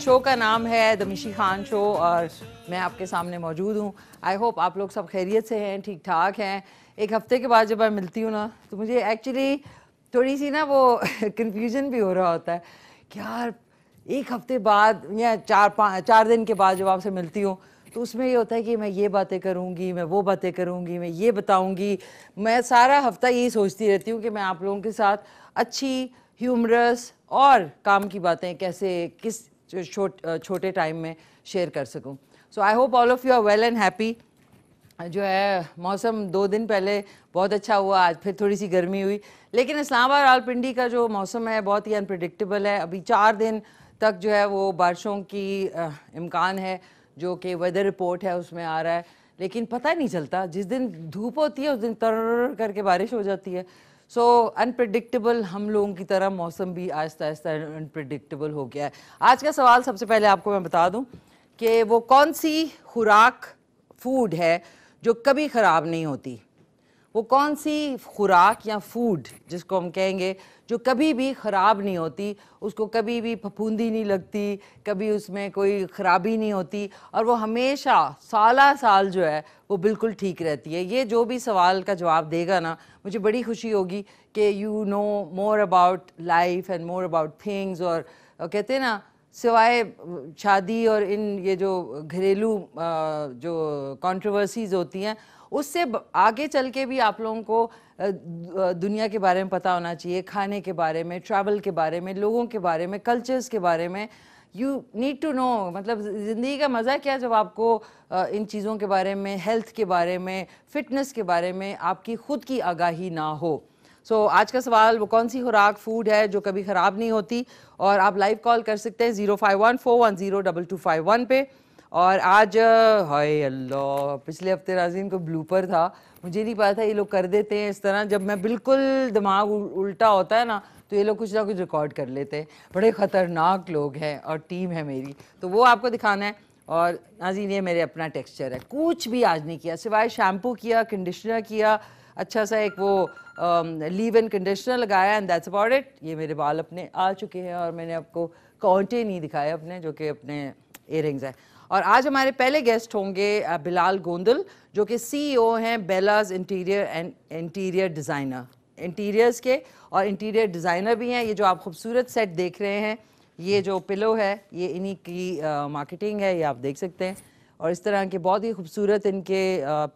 Show का नाम है दमिशी खान शो और मैं आपके सामने मौजूद हूँ आई होप आप लोग सब खैरियत से हैं ठीक ठाक हैं एक हफ्ते के बाद जब मैं मिलती हूँ ना तो मुझे एक्चुअली थोड़ी सी ना वो कन्फ्यूजन भी हो रहा होता है कि यार एक हफ्ते बाद या चार पाँच चार दिन के बाद जब आपसे मिलती हूँ तो उसमें ये होता है कि मैं ये बातें करूँगी मैं वो बातें करूँगी मैं ये बताऊँगी मैं सारा हफ्ता यही सोचती रहती हूँ कि मैं आप लोगों के साथ अच्छी ह्यूमरस और काम की बातें कैसे किस छोटे टाइम में शेयर कर सकूं so I hope all of you are well and happy जो है मौसम दो दिन पहले बहुत अच्छा हुआ आज फिर थोड़ी सी गर्मी हुई लेकिन इस्लामाबाद आलपिंडी का जो मौसम है बहुत ही अनप्रडिक्टेबल है अभी चार दिन तक जो है वो बारिशों की इम्कान है जो कि वेदर रिपोर्ट है उसमें आ रहा है लेकिन पता नहीं चलता जिस दिन धूप होती है उस दिन तर करके बारिश हो जाती है सो so, अनप्रडिक्टेबल हम लोगों की तरह मौसम भी आहिस्ता आहिस्ता अनप्रडिक्टेबल हो गया है आज का सवाल सबसे पहले आपको मैं बता दूं कि वो कौन सी खुराक फूड है जो कभी ख़राब नहीं होती वो कौन सी खुराक या फूड जिसको हम कहेंगे जो कभी भी ख़राब नहीं होती उसको कभी भी फफूंदी नहीं लगती कभी उसमें कोई ख़राबी नहीं होती और वो हमेशा साल साल जो है वो बिल्कुल ठीक रहती है ये जो भी सवाल का जवाब देगा ना मुझे बड़ी खुशी होगी कि you know more about life and more about things और कहते हैं ना सिवाय शादी और इन ये जो घरेलू जो कंट्रोवर्सीज होती हैं उससे आगे चल के भी आप लोगों को दुनिया के बारे में पता होना चाहिए खाने के बारे में ट्रैवल के बारे में लोगों के बारे में कल्चर्स के बारे में यू नीड टू नो मतलब ज़िंदगी का मज़ा क्या जब आपको इन चीज़ों के बारे में हेल्थ के बारे में फ़िटनेस के बारे में आपकी खुद की आगाही ना हो सो so, आज का सवाल वो कौन सी खुराक फूड है जो कभी ख़राब नहीं होती और आप लाइव कॉल कर सकते हैं zero five one four one zero double two five one पे और आज हाय अल्लाह पिछले हफ्ते नाजीन को ब्लूपर था मुझे नहीं पता था ये लोग कर देते हैं इस तरह जब मैं बिल्कुल दिमाग उल्टा होता है ना तो ये लोग कुछ ना कुछ रिकॉर्ड कर लेते हैं बड़े ख़तरनाक लोग हैं और टीम है मेरी तो वो आपको दिखाना है और नाजीन ये मेरे अपना टेक्सचर है कुछ भी आज नहीं किया सिवाय शैम्पू किया कंडीशनर किया अच्छा सा एक वो लीव एंड कंडीशनर लगाया एंड दैट्स अबाउट इट ये मेरे बाल अपने आ चुके हैं और मैंने आपको कांटे नहीं दिखाए अपने जो कि अपने इयर हैं और आज हमारे पहले गेस्ट होंगे बिलाल गोंदल जो कि सीईओ e हैं BelAZ interior and interior designer interiors के और इंटीरियर डिज़ाइनर भी हैं ये जो आप खूबसूरत सेट देख रहे हैं ये जो पिलो है ये इन्हीं की मार्केटिंग है ये आप देख सकते हैं और इस तरह के बहुत ही खूबसूरत इनके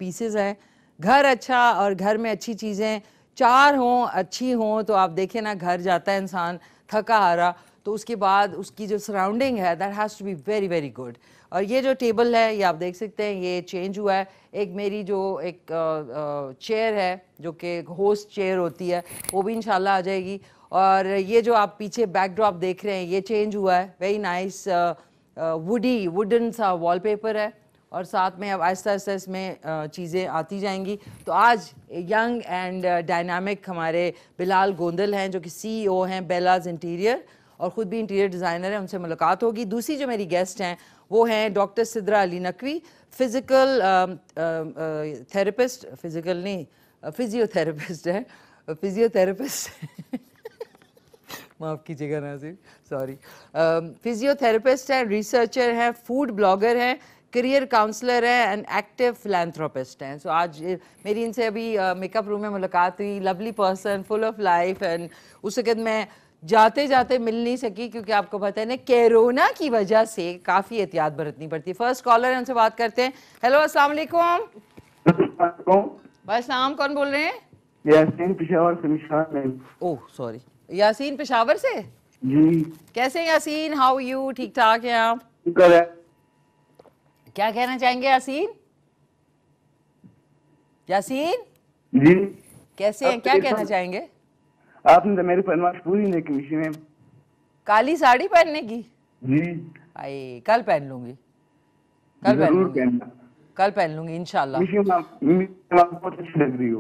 पीसेज हैं घर अच्छा और घर में अच्छी चीज़ें चार हों अच्छी हों तो आप देखें ना घर जाता है इंसान थका हारा तो उसके बाद उसकी जो सराउंडिंग है that has to be very very good और ये जो टेबल है ये आप देख सकते हैं ये चेंज हुआ है एक मेरी जो एक चेयर है जो कि होस्ट चेयर होती है वो भी इंशाल्लाह आ जाएगी और ये जो आप पीछे बैकड्रॉप देख रहे हैं ये चेंज हुआ है वेरी नाइस वुडी वुडन सा वॉलपेपर है और साथ में अब आहिस्ता आहिस्ता इसमें चीज़ें आती जाएंगी तो आज यंग एंड डायनामिक हमारे बिलाल गोंदल हैं जो कि सीईओ e हैं बेलाज इंटीरियर और ख़ुद भी इंटीरियर डिज़ाइनर हैं उनसे मुलाकात होगी दूसरी जो मेरी गेस्ट हैं वो हैं doctor Sidra Ali Naqvi physical therapist physical नहीं फिज़ियोथेरेपिस्ट है फिज़ियोथेरेपिस्ट माफ़ कीजिएगा नाजिर सॉरी फिजियोथेरेपिस्ट हैं रिसर्चर हैं फूड ब्लॉगर हैं करियर काउंसलर हैं एंड एक्टिव फिलेंथ्रोपिस्ट हैं सो आज मेरी इनसे अभी मेकअप रूम में मुलाकात हुई lovely person full of life and उसके बाद मैं जाते जाते मिल नहीं सकी क्योंकि आपको पता है ना कोरोना की वजह से काफी एहतियात बरतनी पड़ती है फर्स्ट कॉलर हमसे बात करते हैं हेलो अस्सलाम वालेकुम बस नाम कौन बोल रहे हैं यासीन पिशावर से ओह सॉरी यासीन पिशावर से जी कैसे यासीन हाउ यू ठीक ठाक है आप क्या कहना चाहेंगे यासीन यासीन जी कैसे हैं क्या कहना चाहेंगे आपने तो मेरी फरमाश पूरी नहीं की इसी में काली साड़ी पहनने की जी आई कल पहन लूंगी कल जरूर पहनना कल पहन लूंगी इंशाल्लाह बहुत अच्छी लग रही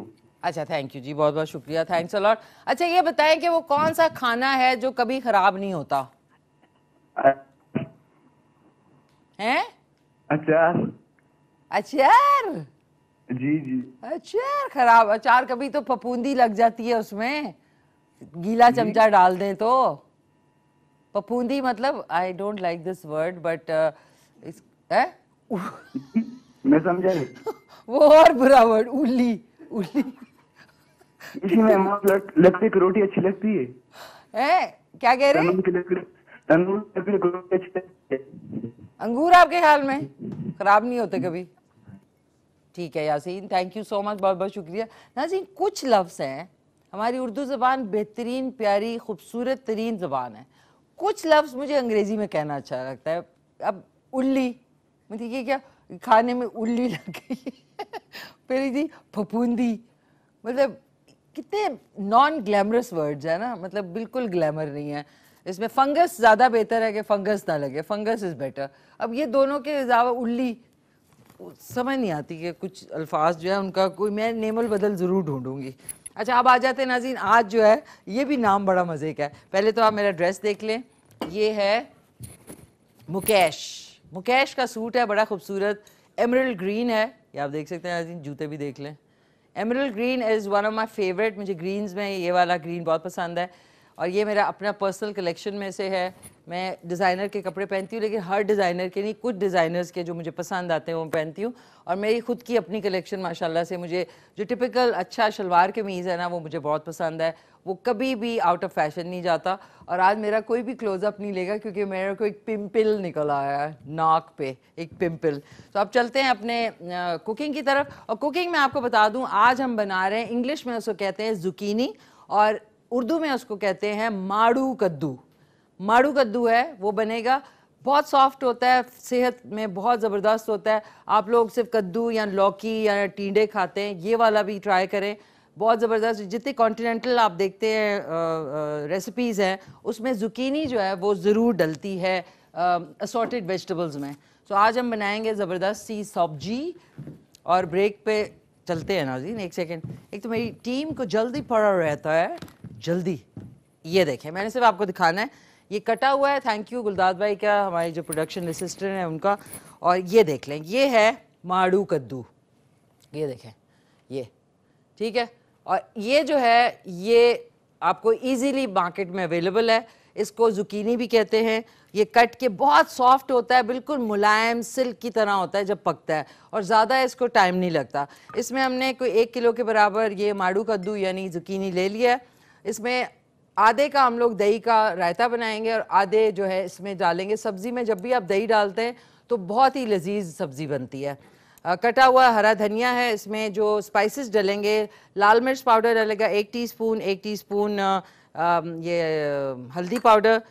अच्छा थैंक यू जी बहुत बहुत शुक्रिया थैंक्स अलॉट अच्छा ये बताएं कि वो कौन सा खाना है जो कभी खराब नहीं होता हैं अचार अचार जी जी अचार खराब अचार कभी तो फपूंदी लग जाती है उसमें गीला चमचा डाल दें तो पपूंदी मतलब I don't like this word but मैं समझा वो और बुरा वर्ड उल्ली उल्ली लकड़ी की रोटी अच्छी लगती है है क्या कह रहे अंगूर आपके हाल में खराब नहीं होते कभी ठीक है Yasin thank you so much बहुत बहुत शुक्रिया नाजीन कुछ लफ्ज़ हैं हमारी उर्दू ज़बान बेहतरीन प्यारी खूबसूरत तरीन ज़बान है कुछ लफ्ज़ मुझे अंग्रेज़ी में कहना अच्छा लगता है अब उल्ली मतलब ये क्या खाने में उल्ली लग गई फिर थी फपूंदी मतलब कितने नॉन ग्लैमरस वर्ड्स है ना मतलब बिल्कुल ग्लैमर नहीं है इसमें फंगस ज़्यादा बेहतर है कि फंगस ना लगे फंगस इज़ बेटर अब ये दोनों के अलावा उल्ली समझ नहीं आती कि कुछ अल्फाज जो है उनका कोई मैं नेमल बदल ज़रूर ढूंढूंगी अच्छा अब आ जाते हैं नाजीन आज जो है ये भी नाम बड़ा मज़े का है पहले तो आप मेरा ड्रेस देख लें ये है मुकेश मुकेश का सूट है बड़ा खूबसूरत एमरल ग्रीन है ये आप देख सकते हैं नाजीन जूते भी देख लें emerald green is one of my favourite मुझे ग्रीन्स में ये वाला ग्रीन बहुत पसंद है और ये मेरा अपना पर्सनल कलेक्शन में से है मैं डिज़ाइनर के कपड़े पहनती हूँ लेकिन हर डिज़ाइनर के नहीं कुछ डिज़ाइनर्स के जो मुझे पसंद आते हैं वो पहनती हूँ और मेरी खुद की अपनी कलेक्शन माशाल्लाह से मुझे जो टिपिकल अच्छा शलवार कमीज़ है ना वो मुझे बहुत पसंद है वो कभी भी आउट ऑफ फैशन नहीं जाता और आज मेरा कोई भी क्लोजअप नहीं लेगा क्योंकि मेरे को एक पिम्पल निकल आया है नाक पे एक पिम्पल तो अब चलते हैं अपने कुकिंग की तरफ और कुकिंग में आपको बता दूँ आज हम बना रहे हैं इंग्लिश में उसको कहते हैं जुकीनी और उर्दू में उसको कहते हैं माड़ू कद्दू माड़ू कद्दू है वो बनेगा बहुत सॉफ्ट होता है सेहत में बहुत ज़बरदस्त होता है आप लोग सिर्फ कद्दू या लौकी या टीडे खाते हैं ये वाला भी ट्राई करें बहुत ज़बरदस्त जितने कॉन्टिनेंटल आप देखते हैं रेसिपीज़ हैं उसमें जुकीनी जो है वो ज़रूर डलती है असॉटेड वेजिटेबल्स में सो so, आज हम बनाएंगे ज़बरदस्त सी सब्जी और ब्रेक पे चलते हैं नाजीन एक सेकेंड एक तो मेरी टीम को जल्दी पड़ा रहता है जल्दी ये देखें मैंने सिर्फ आपको दिखाना है ये कटा हुआ है थैंक यू गुलदाद भाई का हमारे जो प्रोडक्शन असिस्टेंट है उनका और ये देख लें ये है माड़ू कद्दू ये देखें ये ठीक है और ये जो है ये आपको इजीली मार्केट में अवेलेबल है इसको जुकीनी भी कहते हैं ये कट के बहुत सॉफ्ट होता है बिल्कुल मुलायम सिल्क की तरह होता है जब पकता है और ज़्यादा इसको टाइम नहीं लगता इसमें हमने कोई एक किलो के बराबर ये माड़ू कद्दू यानी जुकीनी ले लिया है इसमें आधे का हम लोग दही का रायता बनाएंगे और आधे जो है इसमें डालेंगे सब्ज़ी में जब भी आप दही डालते हैं तो बहुत ही लजीज सब्ज़ी बनती है आ, कटा हुआ हरा धनिया है इसमें जो स्पाइसेस डलेंगे लाल मिर्च पाउडर डलेगा एक टीस्पून एक टीस्पून आ, ये हल्दी पाउडर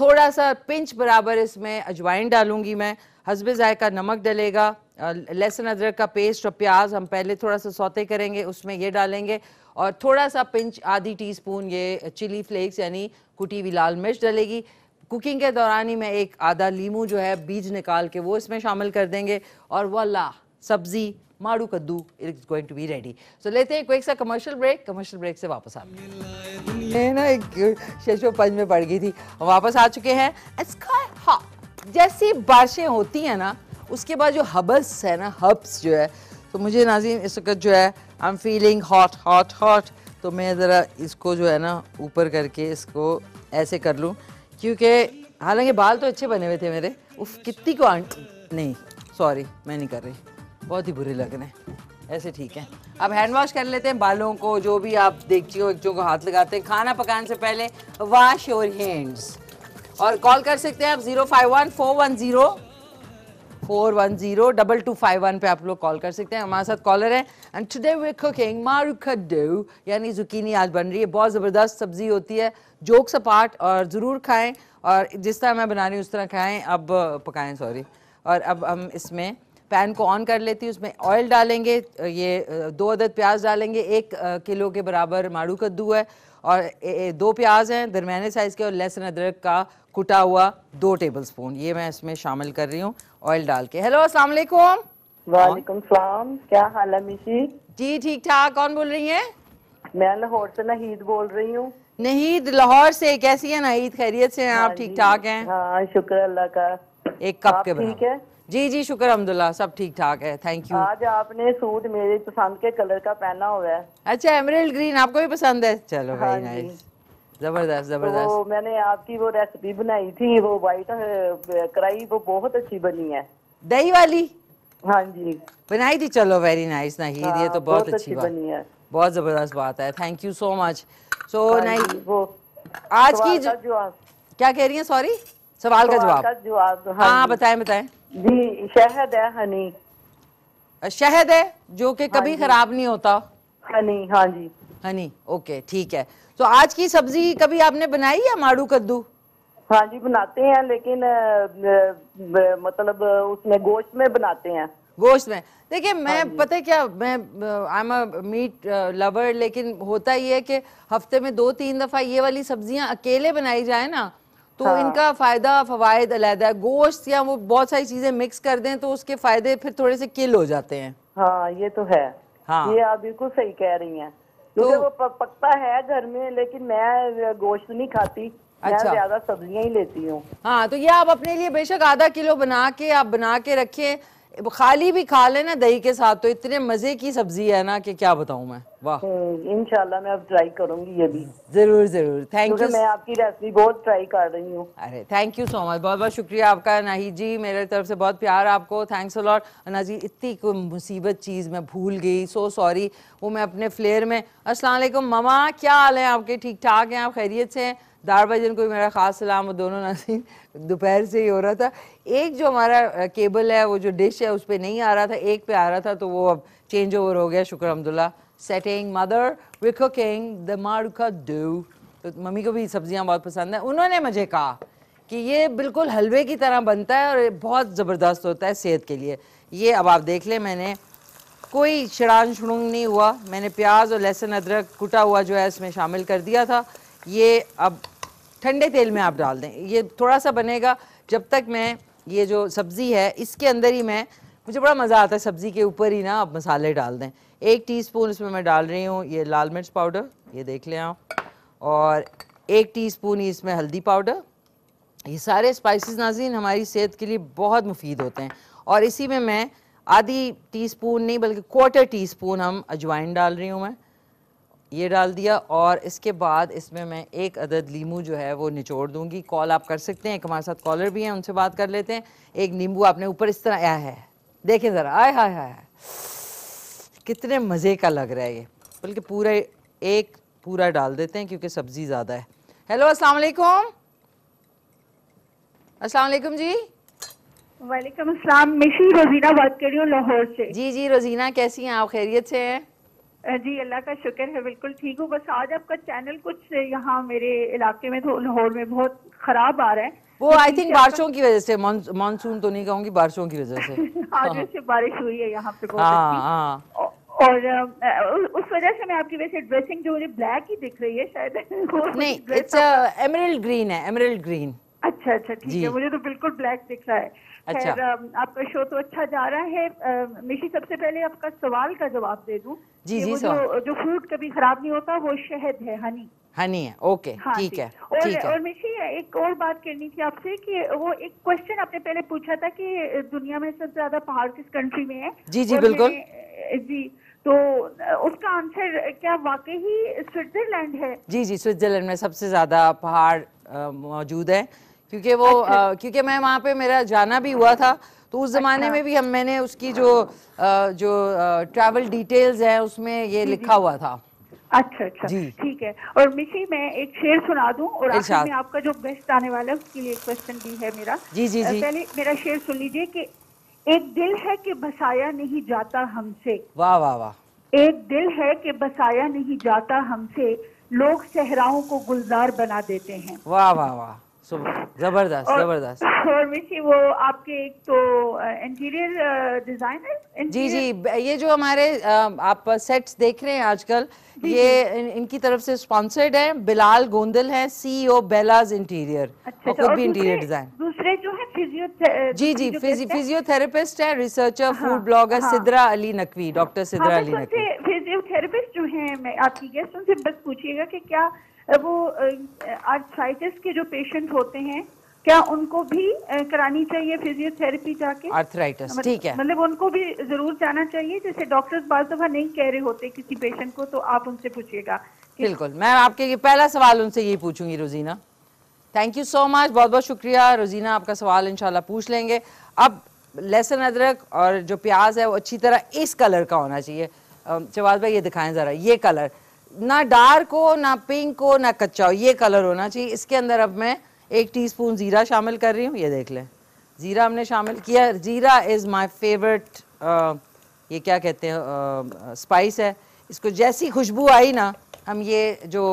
थोड़ा सा पिंच बराबर इसमें अजवाइन डालूंगी मैं हसब ज़ायका नमक डलेगा लहसुन अदरक का पेस्ट और प्याज हम पहले थोड़ा सा सौते करेंगे उसमें ये डालेंगे और थोड़ा सा पिंच आधी टीस्पून ये चिली फ्लेक्स यानी कुटी हुई लाल मिर्च डलेगी कुकिंग के दौरान ही मैं एक आधा लीमू जो है बीज निकाल के वो इसमें शामिल कर देंगे और ला सब्जी माड़ू कद्दू is going to be ready so लेते हैं क्विक सा कमर्शियल ब्रेक कमर्शियल ब्रेक से वापस आ ये ना एक शेषो पंज में पड़ गई थी वापस आ चुके हैं हाँ जैसी बारिशें होती हैं ना उसके बाद जो हबस है ना हब्स जो है तो मुझे नाजीन इस वक्त जो है I am feeling hot hot hot तो मैं ज़रा इसको जो है ना ऊपर करके इसको ऐसे कर लूँ क्योंकि हालांकि बाल तो अच्छे बने हुए थे मेरे उफ कितनी को आंट नहीं सॉरी मैं नहीं कर रही बहुत ही बुरे लग रहे हैं ऐसे ठीक है अब हैंड वॉश कर लेते हैं बालों को जो भी आप देखती हो एक जो को हाथ लगाते हैं खाना पकाने से पहले वॉश योर हैंड्स और कॉल कर सकते हैं आप zero five one four one zero four one zero double two five one पे आप लोग कॉल कर सकते हैं हमारे साथ कॉलर है एंड टुडे वे कुकिंग मारुखडू यानी जुकीनी आज बन रही है बहुत ज़बरदस्त सब्ज़ी होती है जोक्स अपार्ट और ज़रूर खाएँ और जिस तरह मैं बना रही हूँ उस तरह खाएँ अब पकाएँ सॉरी और अब हम इसमें पैन को ऑन कर लेती हूँ उसमें ऑयल डालेंगे ये दो अदद प्याज डालेंगे एक किलो के बराबर माड़ू कद्दू है और दो प्याज हैं दरमियाने साइज़ के और लहसुन अदरक का कुटा हुआ दो टेबल स्पून ये मैं इसमें शामिल कर रही हूँ ऑयल डाल के हेलो अस्सलाम वालेकुम क्या हाल है जी ठीक ठाक कौन बोल रही है मैं लाहौर से नहीद बोल रही हूँ नहीद लाहौर से कैसी है नहीद खैरियत से हैं आप हाँ ठीक ठाक हैं हाँ शुक्र अल्लाह का एक कप के ठीक है जी जी शुक्र अहमदुल्ला सब ठीक ठाक है थैंक यू आज आपने सूट मेरे पसंद के कलर का पहना हुआ है अच्छा एमरल्ड ग्रीन आपको भी पसंद है चलो भाई हाँ नाइस जबरदस्त जबरदस्त तो मैंने आपकी वो रेसिपी बनाई थी वो वाइट कढ़ाई वो बहुत अच्छी बनी है दही वाली हाँ जी बनाई थी चलो वेरी नाइस ना ही हाँ, ये तो बहुत, बहुत अच्छी बनी है बहुत जबरदस्त बात है thank you so much so nice आज की क्या कह रही है सॉरी सवाल का जवाब जवाब हाँ बताए हाँ, बताए जी शहद है हनी शहद है जो कि हाँ कभी खराब नहीं होता हनी हाँ जी हनी ओके ठीक है तो आज की सब्जी कभी आपने बनाई है माड़ू कद्दू हाँ जी बनाते हैं लेकिन मतलब उसमें गोश्त में बनाते हैं गोश्त में देखिए मैं हाँ पता क्या मैं I am a meat lover लेकिन होता ये है कि हफ्ते में दो तीन दफ़ा ये वाली सब्जियां अकेले बनाई जाए ना तो हाँ। इनका फायदा फवायद अलग है गोश्त या वो बहुत सारी चीजें मिक्स कर दें तो उसके फायदे फिर थोड़े से किल हो जाते हैं हाँ ये तो है हाँ। ये आप बिल्कुल सही कह रही हैं तो, वो पकता है घर में लेकिन मैं गोश्त नहीं खाती अच्छा ज्यादा सब्जियां ही लेती हूँ हाँ तो ये आप अपने लिए बेशक आधा किलो बना के आप बना के रखें खाली भी खा लेना दही के साथ तो इतने मजे की सब्जी है ना कि क्या बताऊं मैं वाह हम्म, इनशाला मैं अब ट्राई करूंगी ये भी जरूर जरूर थैंक यू मैं आपकी रेसिपी बहुत ट्राई कर रही हूँ अरे थैंक यू सो मच बहुत बहुत शुक्रिया आपका नाही जी मेरे तरफ से बहुत प्यार आपको थैंक्स अलॉट अना जी इतनी कोई मुसीबत चीज़ मैं भूल गई सो सॉरी वो मैं अपने फ्लेयर में असलम ममा क्या हाल है आपके ठीक ठाक हैं आप खैरियत से हैं दार भाईजन को मेरा खास सलाम दोनों नाजीन दोपहर से ही हो रहा था एक जो हमारा केबल है वो जो डिश है उस पर नहीं आ रहा था एक पे आ रहा था तो वो अब चेंज ओवर हो गया शुक्र अहमदुल्ला setting mother we cooking the मारुका डू तो मम्मी को भी सब्जियाँ बहुत पसंद है उन्होंने मुझे कहा कि ये बिल्कुल हलवे की तरह बनता है और बहुत ज़बरदस्त होता है सेहत के लिए ये अब आप देख लें मैंने कोई छिड़ान छुड़ूंग नहीं हुआ मैंने प्याज और लहसुन अदरक कुटा हुआ जो है इसमें शामिल कर दिया था ये अब ठंडे तेल में आप डाल दें ये थोड़ा सा बनेगा जब तक मैं ये जो सब्ज़ी है इसके अंदर ही मैं मुझे बड़ा मज़ा आता है सब्ज़ी के ऊपर ही ना आप मसाले डाल दें एक टीस्पून इसमें मैं डाल रही हूँ ये लाल मिर्च पाउडर ये देख लें आप और एक टीस्पून ही इसमें हल्दी पाउडर ये सारे स्पाइसेस नाजीन हमारी सेहत के लिए बहुत मुफीद होते हैं और इसी में मैं आधी टीस्पून नहीं बल्कि क्वार्टर स्पून हम अजवाइन डाल रही हूँ मैं ये डाल दिया और इसके बाद इसमें मैं एक अदद लीमू जो है वो निचोड़ दूंगी कॉल आप कर सकते हैं एक हमारे साथ कॉलर भी हैं उनसे बात कर लेते हैं एक नींबू आपने ऊपर इस तरह आया है देखें ज़रा आय हाय हाय कितने मज़े का लग रहा है ये बल्कि पूरा एक पूरा डाल देते हैं क्योंकि सब्ज़ी ज़्यादा है हेलो अस्सलाम वालेकुम अस्सलाम वालेकुम जी वालेकुम अस्सलाम मिशी रोजीना बात कर रही हूँ लाहौर से जी जी रोजीना कैसी हैं आप खैरियत से हैं जी अल्लाह का शुक्र है बिल्कुल ठीक हूँ बस आज आपका चैनल कुछ यहाँ मेरे इलाके में तो लाहौर में बहुत खराब आ रहा है वो आई थिंक बारिशों की वजह से मानसून तो नहीं कहूँगी बारिशों की वजह से आज से हाँ। बारिश हुई है यहाँ पे हाँ, हाँ। और उस वजह से मैं आपकी वैसे ड्रेसिंग जो मुझे ब्लैक ही दिख रही है शायद नहीं इट्स एमरल्ड ग्रीन है एमरल्ड ग्रीन अच्छा अच्छा ठीक है मुझे तो बिल्कुल ब्लैक दिख रहा है अच्छा आपका शो तो अच्छा जा रहा है मिशी सबसे पहले आपका सवाल का जवाब दे दूं जी जी जो, जो फ्रूट कभी खराब नहीं होता वो शहद है हनी हनी है ओके हाँ है और ठीक है। और मिशी एक और बात करनी थी आपसे कि वो एक क्वेश्चन आपने पहले पूछा था कि दुनिया में सबसे ज्यादा पहाड़ किस कंट्री में है जी जी बिल्कुल जी तो उसका आंसर क्या वाकई ही स्विट्जरलैंड है जी जी स्विट्जरलैंड में सबसे ज्यादा पहाड़ मौजूद है क्योंकि वो अच्छा। क्योंकि मैं वहाँ पे मेरा जाना भी हुआ था तो उस ज़माने अच्छा। में भी हम मैंने उसकी जो आ, जो ट्रैवल डिटेल्स है उसमें ये लिखा हुआ था अच्छा अच्छा ठीक है और मिशी मैं एक शेर सुना दूं और आखिर में आपका जो गेस्ट आने वाला है उसके लिए एक क्वेश्चन भी है मेरा जी जी जी पहले मेरा शेर सुन लीजिए कि एक दिल है कि बसाया नहीं जाता हमसे वाह वाह वाह एक दिल है कि बसाया नहीं जाता हमसे लोग सहराओं को गुलजार बना देते हैं वाह वाह वाह जबरदस्त जबरदस्त और मिशी वो आपके एक तो इंटीरियर डिजाइनर जी जी ये जो हमारे आप सेट्स देख रहे हैं आजकल ये इन, इनकी तरफ से स्पॉन्सर्ड है बिलाल गोंदल है सीईओ बेलाज इंटीरियर अच्छा, खुद भी इंटीरियर डिजाइन दूसरे जो है फिजियो जी जी फिजियोथेरेपिस्ट है researcher food blogger Sidra Ali Naqvi doctor Sidra Ali Naqvi physiotherapist जो है आपकी गेस्ट उनसे बस पूछिएगा कि क्या वो आर्थराइटिस के जो पेशेंट होते हैं क्या उनको भी करानी चाहिए फिजियोथेरेपी जाके आर्थराइटिस मतलब ठीक है मतलब उनको भी जरूर जाना चाहिए जैसे डॉक्टर्स बार दफा नहीं कह रहे होते किसी पेशेंट को तो आप उनसे पूछिएगा बिल्कुल मैं आपके ये पहला सवाल उनसे यही पूछूंगी रोजीना थैंक यू सो मच बहुत बहुत शुक्रिया रोजीना आपका सवाल इनशाला पूछ लेंगे अब लहसुन अदरक और जो प्याज है वो अच्छी तरह इस कलर का होना चाहिए जवाब भाई ये दिखाएं ज़रा ये कलर ना डार्क हो ना पिंक हो ना कच्चा हो ये कलर होना चाहिए इसके अंदर अब मैं एक टीस्पून ज़ीरा शामिल कर रही हूँ ये देख लें ज़ीरा हमने शामिल किया ज़ीरा इज़ माय फेवरेट ये क्या कहते हैं स्पाइस है इसको जैसी खुशबू आई ना हम ये जो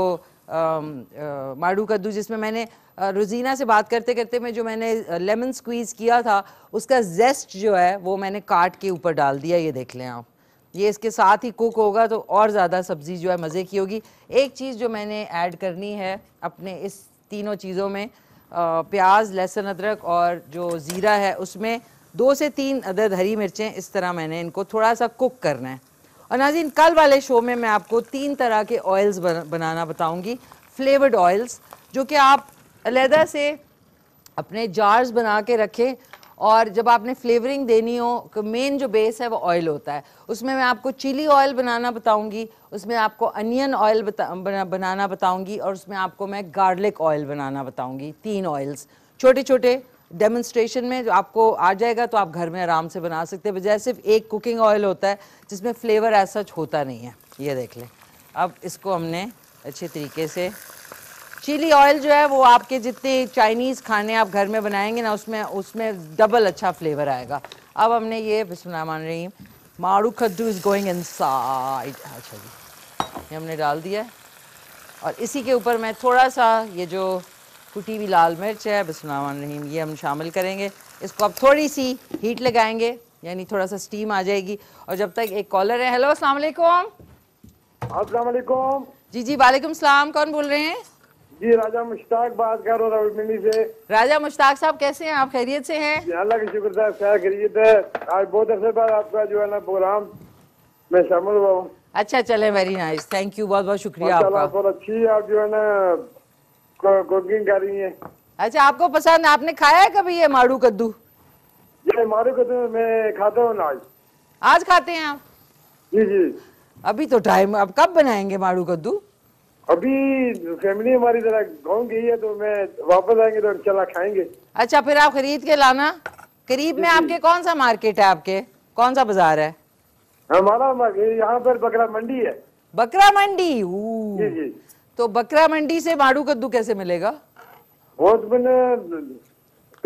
माड़ू कद्दू जिसमें मैंने रोजीना से बात करते करते में जो मैंने लेमन स्क्वीज़ किया था उसका जेस्ट जो है वो मैंने काट के ऊपर डाल दिया ये देख लें आप ये इसके साथ ही कुक होगा तो और ज़्यादा सब्ज़ी जो है मज़े की होगी एक चीज़ जो मैंने ऐड करनी है अपने इस तीनों चीज़ों में प्याज लहसुन अदरक और जो ज़ीरा है उसमें दो से तीन अदद हरी मिर्चें इस तरह मैंने इनको थोड़ा सा कुक करना है और नाजीन कल वाले शो में मैं आपको तीन तरह के ऑयल्स बनाना बताऊँगी फ्लेवर्ड ऑयल्स जो कि आप अलहदा से अपने जार्स बना के रखें और जब आपने फ्लेवरिंग देनी हो मेन जो बेस है वो ऑयल होता है उसमें मैं आपको चिली ऑयल बनाना बताऊंगी उसमें आपको अनियन ऑयल बता, बनाना बताऊंगी और उसमें आपको मैं गार्लिक ऑयल बनाना बताऊंगी तीन ऑयल्स छोटे छोटे डेमोन्स्ट्रेशन में जो आपको आ जाएगा तो आप घर में आराम से बना सकते हैं बजाय सिर्फ एक कुकिंग ऑयल होता है जिसमें फ्लेवर ऐसा होता नहीं है ये देख लें अब इसको हमने अच्छे तरीके से चिली ऑयल जो है वो आपके जितने चाइनीज़ खाने आप घर में बनाएंगे ना उसमें उसमें डबल अच्छा फ्लेवर आएगा अब हमने ये मान रही मारू कद्दू इज़ गोइंग इन साइड अच्छा जी ये हमने डाल दिया है और इसी के ऊपर मैं थोड़ा सा ये जो कुटी हुई लाल मिर्च है बिस्मान रहीम ये हम शामिल करेंगे इसको आप थोड़ी सी हीट लगाएंगे यानी थोड़ा सा स्टीम आ जाएगी और जब तक एक कॉलर है हेलो अस्सलाम वालेकुम जी जी वालेकुम सलाम कौन बोल रहे हैं जी राजा मुश्ताक बात कर रहा हूँ रावलपिंडी से राजा मुश्ताक साहब कैसे हैं आप खैरियत से हैं अल्लाह का शुक्र खैर खैरियत है आज बहुत अच्छे बाद आपका जो है ना प्रोग्राम में शामिल हुआ हूँ अच्छा चले वेरी नाइस थैंक यू बहुत बहुत शुक्रिया आपका बहुत अच्छी आप जो है ना कुकिंग कर रही है अच्छा आपको पसंद आपने खाया है कभी ये माड़ू कद्दू ये माड़ू कद्दू मैं खाता हूँ आज आज खाते हैं आप जी जी अभी तो टाइम अब कब बनाएंगे माड़ू कद्दू अभी फैमिली हमारी जरा गाँव गई है तो मैं वापस आएंगे तो चला खाएंगे अच्छा फिर आप खरीद के लाना करीब में आपके कौन सा मार्केट है आपके कौन सा बाजार है हमारा यहाँ पर बकरा मंडी है बकरा मंडी जी जी तो बकरा मंडी से माड़ू कद्दू कैसे मिलेगा वो तो मैंने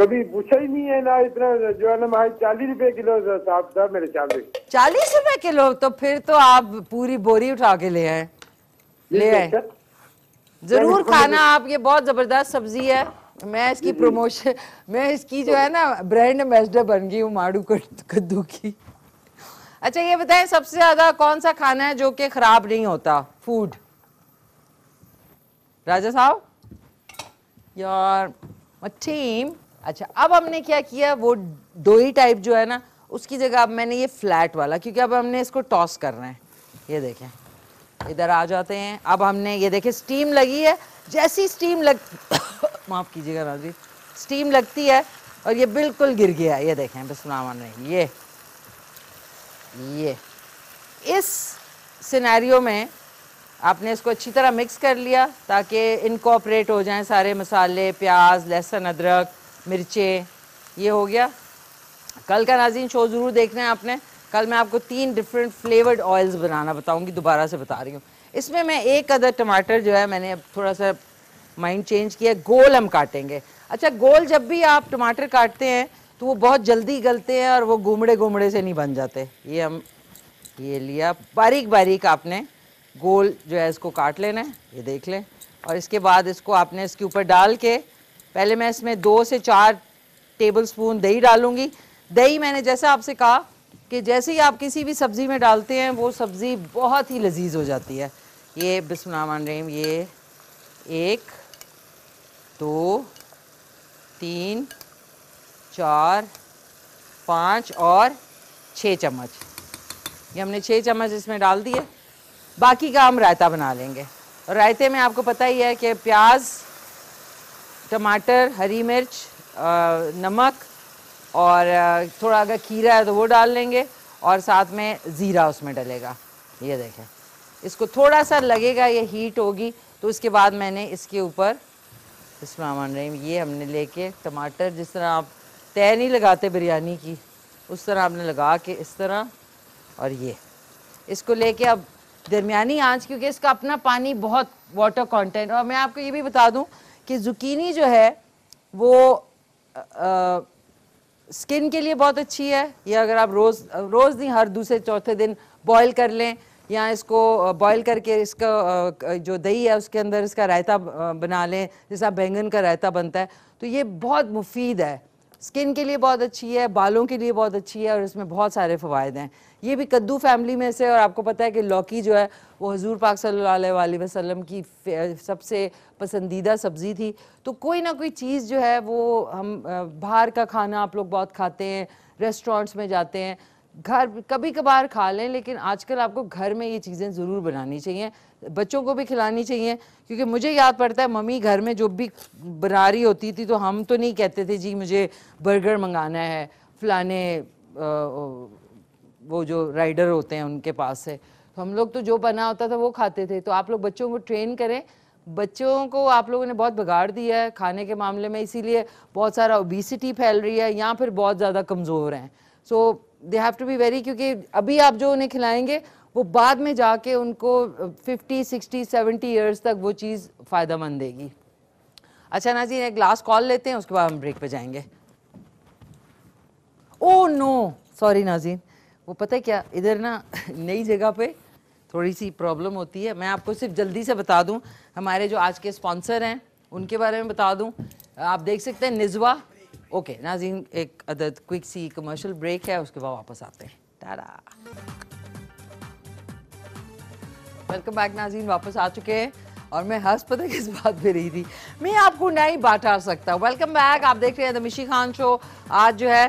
कभी पूछा ही नहीं है ना इतना जो है ना चालीस रुपए किलो साफ था मेरे चालीस चालीस रुपए किलो तो फिर तो आप पूरी बोरी उठा के ले आए ले आए जरूर खाना आप ये बहुत जबरदस्त सब्जी है मैं इसकी प्रमोशन मैं इसकी जो है ना ब्रांड एम्बेसडर बन गई हूँ माड़ू कद्दू की अच्छा ये बताएं सबसे ज्यादा कौन सा खाना है जो कि खराब नहीं होता फूड राजा साहब यार मठीम अच्छा अब हमने क्या किया वो डोई टाइप जो है ना उसकी जगह अब मैंने ये फ्लैट वाला क्योंकि अब हमने इसको टॉस करना है ये देखें इधर आ जाते हैं अब हमने ये देखे स्टीम लगी है जैसी स्टीम लग माफ़ कीजिएगा नाजी स्टीम लगती है और ये बिल्कुल गिर गया ये देखें बिस्मान ये ये इस सिनेरियो में आपने इसको अच्छी तरह मिक्स कर लिया ताकि इनकॉपरेट हो जाएं सारे मसाले प्याज लहसुन अदरक मिर्चे ये हो गया कल का नाजीन शो ज़रूर देखना है आपने कल मैं आपको तीन डिफरेंट फ्लेवर्ड ऑयल्स बनाना बताऊंगी दोबारा से बता रही हूँ इसमें मैं एक अदर टमाटर जो है मैंने अब थोड़ा सा माइंड चेंज किया गोल हम काटेंगे अच्छा गोल जब भी आप टमाटर काटते हैं तो वो बहुत जल्दी गलते हैं और वो घूमड़े घूमड़े से नहीं बन जाते ये हम ये लिया बारीक बारीक आपने गोल जो है इसको काट लेना है ये देख लें और इसके बाद इसको आपने इसके ऊपर डाल के पहले मैं इसमें दो से चार टेबल स्पून दही डालूंगी दही मैंने जैसा आपसे कहा कि जैसे ही आप किसी भी सब्ज़ी में डालते हैं वो सब्ज़ी बहुत ही लजीज हो जाती है ये बिस्मान रहीम ये एक दो तीन चार पाँच और छः चम्मच ये हमने छः चम्मच इसमें डाल दिए बाकी का हम रायता बना लेंगे और रायते में आपको पता ही है कि प्याज टमाटर हरी मिर्च नमक और थोड़ा अगर खीरा है तो वो डाल लेंगे और साथ में ज़ीरा उसमें डलेगा ये देखें इसको थोड़ा सा लगेगा ये हीट होगी तो उसके बाद मैंने इसके ऊपर इसमें रही ये हमने लेके टमाटर जिस तरह आप तय नहीं लगाते बिरयानी की उस तरह आपने लगा के इस तरह और ये इसको लेके अब दरमिया आंच क्योंकि इसका अपना पानी बहुत वाटर कंटेंट और मैं आपको ये भी बता दूं कि ज़ुकीनी जो है वो आ, आ, स्किन के लिए बहुत अच्छी है ये अगर आप रोज़ रोज़ नहीं हर दूसरे चौथे दिन बॉयल कर लें या इसको बॉईल करके इसका जो दही है उसके अंदर इसका रायता बना लें जैसा बैंगन का रायता बनता है तो ये बहुत मुफीद है स्किन के लिए बहुत अच्छी है बालों के लिए बहुत अच्छी है और इसमें बहुत सारे फ़वाद हैं ये भी कद्दू फैमिली में से और आपको पता है कि लौकी जो है वो हजूर पाक सल्लल्लाहु अलैहि वसल्लम की सबसे पसंदीदा सब्ज़ी थी तो कोई ना कोई चीज़ जो है वो हम बाहर का खाना आप लोग बहुत खाते हैं रेस्टोरेंट्स में जाते हैं घर कभी कभार खा लें लेकिन आजकल आपको घर में ये चीज़ें ज़रूर बनानी चाहिए बच्चों को भी खिलानी चाहिए क्योंकि मुझे याद पड़ता है मम्मी घर में जो भी बना रही होती थी तो हम तो नहीं कहते थे जी मुझे बर्गर मंगाना है फलाने वो जो राइडर होते हैं उनके पास से तो हम लोग तो जो बना होता था वो खाते थे तो आप लोग बच्चों को ट्रेन करें बच्चों को आप लोगों ने बहुत बिगाड़ दिया है खाने के मामले में इसीलिए बहुत सारा ओबिसिटी फैल रही है या फिर बहुत ज़्यादा कमज़ोर हैं so they have to be very क्योंकि अभी आप जो उन्हें खिलाएंगे वो बाद में जाके उनको 50, 60, 70 इयर्स तक वो चीज़ फ़ायदा मंद देगी अच्छा ना जी एक लास्ट कॉल लेते हैं उसके बाद हम ब्रेक पर जाएंगे ओ नो सॉरी नाजीन वो पता है क्या इधर ना नई जगह पे थोड़ी सी प्रॉब्लम होती है मैं आपको सिर्फ जल्दी से बता दूं हमारे जो आज के स्पॉन्सर हैं उनके बारे में बता दूं आप देख सकते हैं निजवा ओके नाजीन एक अदद क्विक सी कमर्शियल ब्रेक है उसके बाद वापस आते हैं टारा वेलकम बैक नाजीन वापस आ चुके हैं और मैं हंस पता किस बात पे रही थी मैं आपको नहीं बांटा सकता वेलकम बैक आप देख रहे हैं दमिशी खान शो आज जो है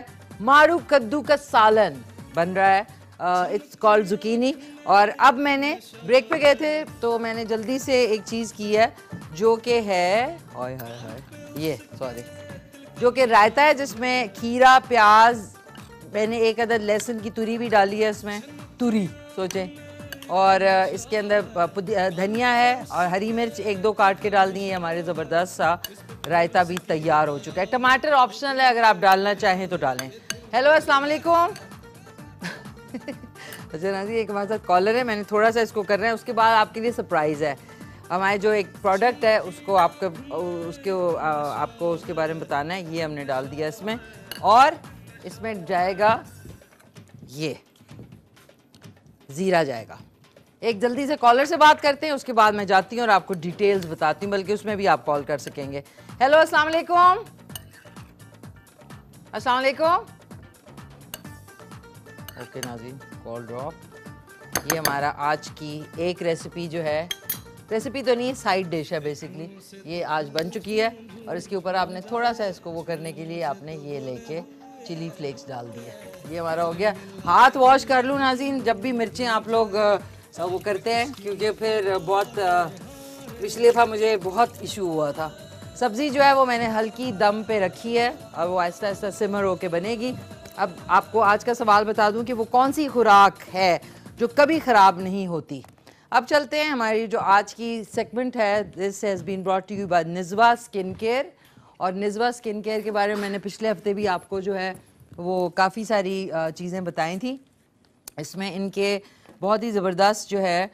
मारू कद्दू का सालन बन रहा है इट्स कॉल्ड जुकीनी और अब मैंने ब्रेक पे गए थे तो मैंने जल्दी से एक चीज़ की है जो कि है ओए हाय हाय ये सॉरी जो कि रायता है जिसमें खीरा प्याज मैंने एक अदर लहसुन की तुरी भी डाली है इसमें तुरी सोचें और इसके अंदर धनिया है और हरी मिर्च एक दो काट के डाल दी है हमारे ज़बरदस्त सा रायता भी तैयार हो चुका है टमाटर ऑप्शनल है अगर आप डालना चाहें तो डालें हेलो अस्सलाम वालेकुम अच्छा नाजी एक हमारे साथ कॉलर है मैंने थोड़ा सा इसको कर रहे हैं उसके बाद आपके लिए सरप्राइज़ है हमारे जो एक प्रोडक्ट है उसको आपके उसके आ, आपको उसके बारे में बताना है ये हमने डाल दिया इसमें और इसमें जाएगा ये ज़ीरा जाएगा एक जल्दी से कॉलर से बात करते हैं उसके बाद मैं जाती हूँ और आपको डिटेल्स बताती हूँ बल्कि उसमें भी आप कॉल कर सकेंगे हेलो असलकुम वालेकुम ओके नाजी कॉल ड्रॉप ये हमारा आज की एक रेसिपी जो है रेसिपी तो नहीं साइड डिश है बेसिकली ये आज बन चुकी है और इसके ऊपर आपने थोड़ा सा इसको वो करने के लिए आपने ये लेके चिली फ्लेक्स डाल दिए ये हमारा हो गया हाथ वॉश कर लूँ नाजीन जब भी मिर्चें आप लोग वो करते हैं क्योंकि फिर बहुत पिछले था मुझे बहुत इशू हुआ था सब्ज़ी जो है वो मैंने हल्की दम पे रखी है और वो आहिस्ता आहिस्ता सिमर होके बनेगी अब आपको आज का सवाल बता दूं कि वो कौन सी खुराक है जो कभी ख़राब नहीं होती अब चलते हैं हमारी जो आज की सेगमेंट है this has been brought to you by Nijwa skin care और निजवा स्किन केयर के बारे में मैंने पिछले हफ्ते भी आपको जो है वो काफ़ी सारी चीज़ें बताई थी इसमें इनके बहुत ही ज़बरदस्त जो है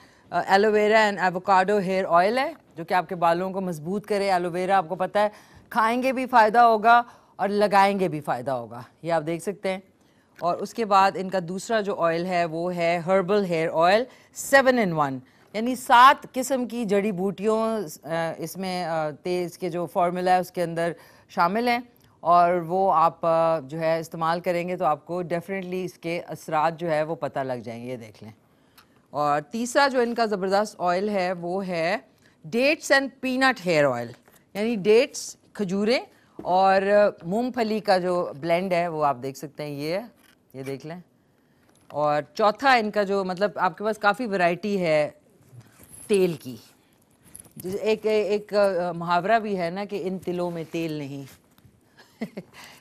aloe vera and avocado hair oil है जो कि आपके बालों को मजबूत करे एलोवेरा आपको पता है खाएंगे भी फ़ायदा होगा और लगाएंगे भी फ़ायदा होगा ये आप देख सकते हैं और उसके बाद इनका दूसरा जो ऑयल है वो है herbal hair oil seven in one यानी सात किस्म की जड़ी बूटियों इसमें तेज़ के जो फार्मूला है उसके अंदर शामिल हैं और वो आप जो है इस्तेमाल करेंगे तो आपको डेफिनेटली इसके असरात जो है वो पता लग जाएंगे ये देख लें और तीसरा जो इनका ज़बरदस्त ऑयल है वो है dates and peanut hair oil यानी डेट्स खजूरें और मूंगफली का जो ब्लेंड है वो आप देख सकते हैं ये है ये देख लें और चौथा इनका जो मतलब आपके पास काफ़ी वैरायटी है तेल की एक एक मुहावरा भी है ना कि इन तिलों में तेल नहीं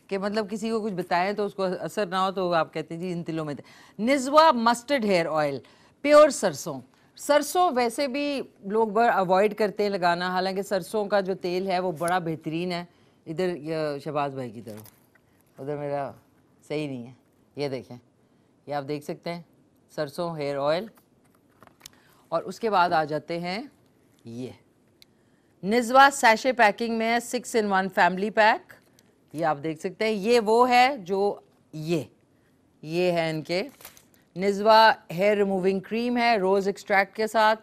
कि मतलब किसी को कुछ बताएं तो उसको असर ना हो तो आप कहते हैं जी इन तिलों में Nijwa mustard hair oil pure सरसों सरसों वैसे भी लोग अवॉइड करते हैं लगाना हालांकि सरसों का जो तेल है वो बड़ा बेहतरीन है इधर शहबाज भाई की तरफ उधर मेरा सही नहीं है ये देखें ये आप देख सकते हैं सरसों हेयर ऑयल और उसके बाद आ जाते हैं ये निजवा सैशे पैकिंग में है six in one family pack ये आप देख सकते हैं ये वो है जो ये ये है इनके निजवा हेयर रिमूविंग क्रीम है रोज़ एक्सट्रैक्ट के साथ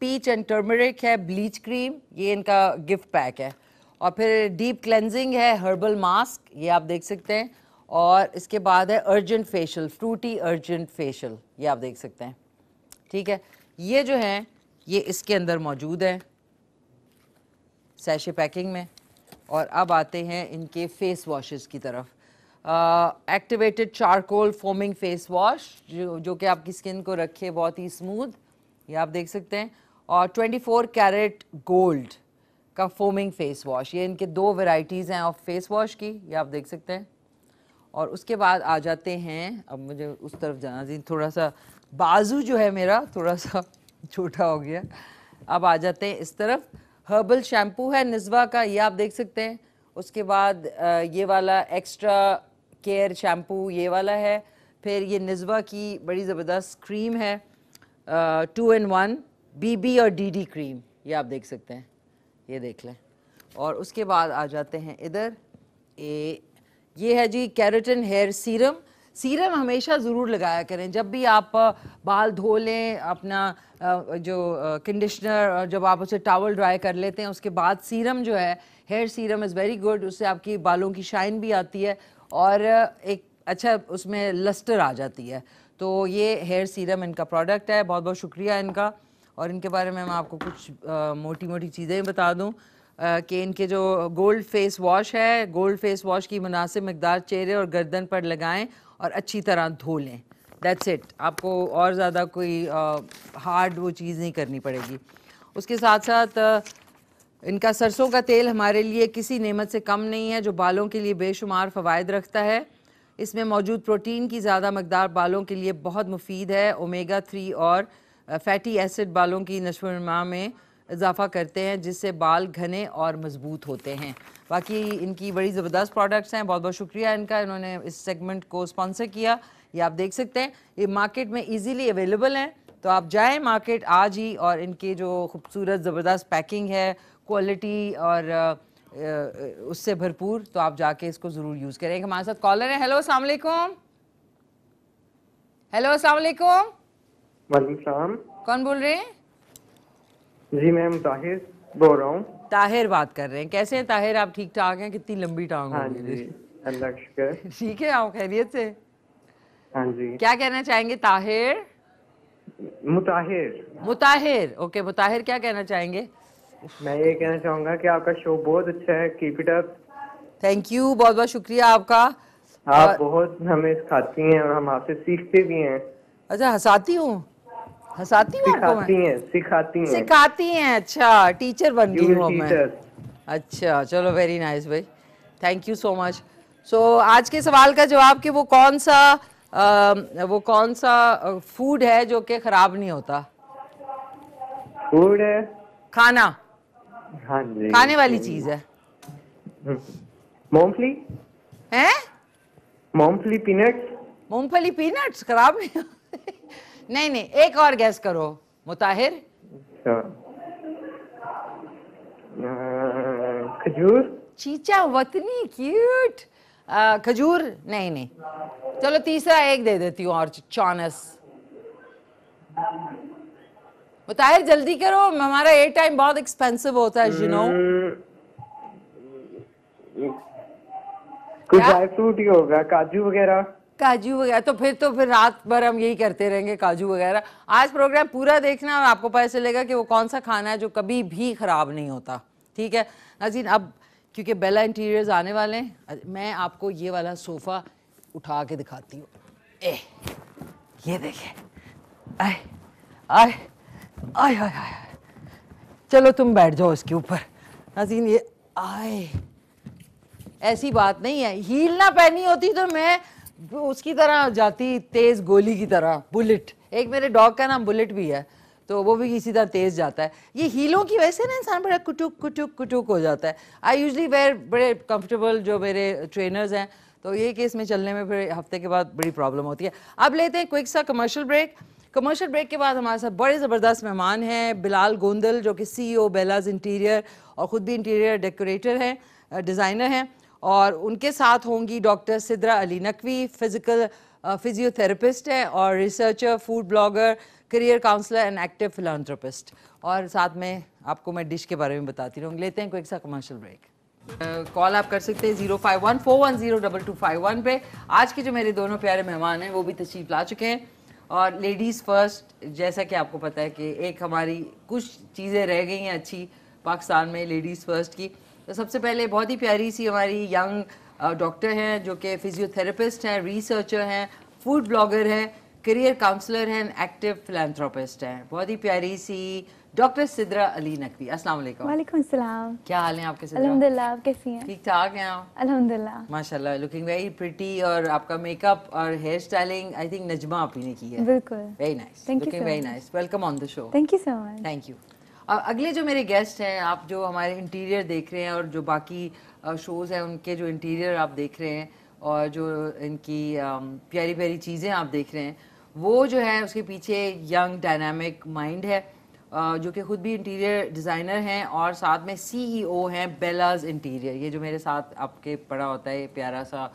पीच एंड टर्मरिक है ब्लीच क्रीम ये इनका गिफ्ट पैक है और फिर डीप क्लेंजिंग है हर्बल मास्क ये आप देख सकते हैं और इसके बाद है urgent facial fruity urgent facial ये आप देख सकते हैं ठीक है ये जो है ये इसके अंदर मौजूद है सैशे पैकिंग में और अब आते हैं इनके फेस वॉशेस की तरफ activated charcoal foaming face wash जो जो कि आपकी स्किन को रखे बहुत ही स्मूथ ये आप देख सकते हैं और 24 कैरेट गोल्ड का फोमिंग फेस वॉश ये इनके दो वेराइटीज़ हैं ऑफ फेस वॉश की ये आप देख सकते हैं और उसके बाद आ जाते हैं अब मुझे उस तरफ जाना जी थोड़ा सा बाजू जो है मेरा थोड़ा सा छोटा हो गया अब आ जाते हैं इस तरफ हर्बल शैम्पू है निजवा का ये आप देख सकते हैं उसके बाद ये वाला एक्स्ट्रा केयर शैम्पू ये वाला है फिर ये निजवा की बड़ी ज़बरदस्त क्रीम है टू इन वन बीबी और डीडी क्रीम ये आप देख सकते हैं ये देख लें और उसके बाद आ जाते हैं इधर ए ये है जी कैरेटिन हेयर सीरम सीरम हमेशा ज़रूर लगाया करें जब भी आप बाल धो लें अपना जो कंडीशनर और जब आप उसे टावल ड्राई कर लेते हैं उसके बाद सीरम जो है hair serum is very good उससे आपकी बालों की शाइन भी आती है और एक अच्छा उसमें लस्टर आ जाती है तो ये हेयर सीरम इनका प्रोडक्ट है बहुत बहुत शुक्रिया इनका और इनके बारे में मैं आपको कुछ आ, मोटी मोटी चीज़ें बता दूँ कि इनके जो गोल्ड फेस वॉश है गोल्ड फेस वॉश की मुनासिब मकदार चेहरे और गर्दन पर लगाएँ और अच्छी तरह धो लें दैट्स इट आपको और ज़्यादा कोई हार्ड वो चीज़ नहीं करनी पड़ेगी उसके साथ साथ आ, इनका सरसों का तेल हमारे लिए किसी नेमत से कम नहीं है जो बालों के लिए बेशुमार फ़वाद रखता है इसमें मौजूद प्रोटीन की ज़्यादा मकदार बालों के लिए बहुत मुफीद है ओमेगा थ्री और फैटी एसिड बालों की नशोनमा में इजाफा करते हैं जिससे बाल घने और मजबूत होते हैं बाकी इनकी बड़ी ज़बरदस्त प्रोडक्ट्स हैं बहुत बहुत शुक्रिया इनका इन्होंने इस सेगमेंट को स्पॉन्सर किया ये आप देख सकते हैं ये मार्केट में इजीली अवेलेबल हैं तो आप जाएं मार्केट आज ही और इनके जो खूबसूरत ज़बरदस्त पैकिंग है क्वालिटी और उससे भरपूर तो आप जाके इसको ज़रूर यूज़ करें हमारे साथ कॉलर है हेलो अलैक् हेलो असलकुम सलाम कौन बोल रहे हैं जी मैम ताहिर बोल रहा हूँ ताहिर बात कर रहे हैं कैसे हैं ताहिर आप ठीक ठाक हैं कितनी लंबी टांग हाँ ठीक है आप खैरियत से हाँ जी क्या कहना चाहेंगे ताहिर मुताहिर मुताहिर ओके मुताहिर क्या कहना चाहेंगे मैं ये कहना चाहूँगा कि आपका शो बहुत अच्छा है keep it up thank you बहुत बहुत शुक्रिया आपका आप और... बहुत हमें सिखाती हैं और हम आपसे सीखते भी हैं अच्छा हंसाती हूँ हंसाती हूँ सिखाती हैं सिखाती हैं सिखाती हैं अच्छा टीचर बन गई हूँ मैं अच्छा चलो वेरी नाइस भाई thank you so much so आज के सवाल का जवाब कि वो कौन सा आ, वो कौन सा फूड है जो कि खराब नहीं होता फूड है खाना हाँ जी खाने वाली चीज है मूंगफली हैं मूंगफली पीनट्स मूंगफली पीनट्स खराब नहीं नहीं नहीं एक और गैस करो मुताहिर अच्छा। खजूर चीचा वतनी क्यूट खजूर नहीं नहीं चलो तीसरा एक दे देती हूँ और चौनस मुताहिर जल्दी करो हमारा एयर टाइम बहुत एक्सपेंसिव होता है यू नो हम्म। कुछ ड्राई फ्रूट ही होगा काजू वगैरह काजू वगैरह तो फिर तो फिर रात भर हम यही करते रहेंगे काजू वगैरह आज प्रोग्राम पूरा देखना और आपको पता चलेगा कि वो कौन सा खाना है जो कभी भी ख़राब नहीं होता ठीक है नाजीन अब क्योंकि बेला इंटीरियर्स आने वाले हैं मैं आपको ये वाला सोफ़ा उठा के दिखाती हूँ ए ये देखे आए आए आए आए आए चलो तुम बैठ जाओ इसके ऊपर नाजीन ये आए ऐसी बात नहीं है हील ना पहनी होती तो मैं उसकी तरह जाती तेज़ गोली की तरह बुलेट एक मेरे डॉग का नाम बुलेट भी है तो वो भी इसी तरह तेज़ जाता है ये हीलों की वजह से ना इंसान बड़ा कुटुक कुटुक कुटुक हो जाता है आई यूजली वेयर बड़े कंफर्टेबल जो मेरे ट्रेनर्स हैं तो ये केस में चलने में फिर हफ्ते के बाद बड़ी प्रॉब्लम होती है अब लेते हैं क्विक सा कमर्शियल ब्रेक कमर्शियल ब्रेक के बाद हमारे साथ बड़े ज़बरदस्त मेहमान हैं बिलाल गोंदल जो कि सी ओ बेलाज इंटीरियर और ख़ुद भी इंटीरियर डेकोरेटर हैं डिज़ाइनर हैं और उनके साथ होंगी doctor Sidra Ali Naqvi physical physiotherapist uh, हैं और researcher food blogger career counsellor and active philanthropist और साथ में आपको मैं डिश के बारे में बताती रहूँगी लेते हैं कोई सा कमर्शियल ब्रेक कॉल आप कर सकते हैं zero five one four one zero double two five one पे आज के जो मेरे दोनों प्यारे मेहमान हैं वो भी तशरीफ ला चुके हैं और लेडीज़ फर्स्ट जैसा कि आपको पता है कि एक हमारी कुछ चीज़ें रह गई हैं अच्छी पाकिस्तान में लेडीज़ फर्स्ट की तो सबसे पहले बहुत ही प्यारी सी हमारी यंग डॉक्टर uh, हैं जो कि फिजियोथेरेपिस्ट हैं रिसर्चर हैं फूड ब्लॉगर हैं करियर काउंसलर हैं एक्टिव फिलेंथ्रोपिस्ट हैं बहुत ही प्यारी सी डॉक्टर सिद्रा अली नकवी अस्सलाम वालेकुम वालेकुम सलाम क्या हाल है आपके सिद्रा अल्हम्दुलिल्लाह आप कैसी हैं ठीक ठाक हैं आप अल्हम्दुलिल्लाह माशाल्लाह लुकिंग वेरी प्रिटी और आपका मेकअप और hair styling I think Najma आप ही ने की है बिल्कुल very nice thank looking very nice welcome on the show thank you so much thank you अगले जो मेरे गेस्ट हैं आप जो हमारे इंटीरियर देख रहे हैं और जो बाकी शोज़ हैं उनके जो इंटीरियर आप देख रहे हैं और जो इनकी प्यारी प्यारी चीज़ें आप देख रहे हैं वो जो है उसके पीछे यंग डायनामिक माइंड है जो कि खुद भी इंटीरियर डिज़ाइनर हैं और साथ में सीईओ e हैं बेलाज इंटीरियर ये जो मेरे साथ आपके पड़ा होता है प्यारा सा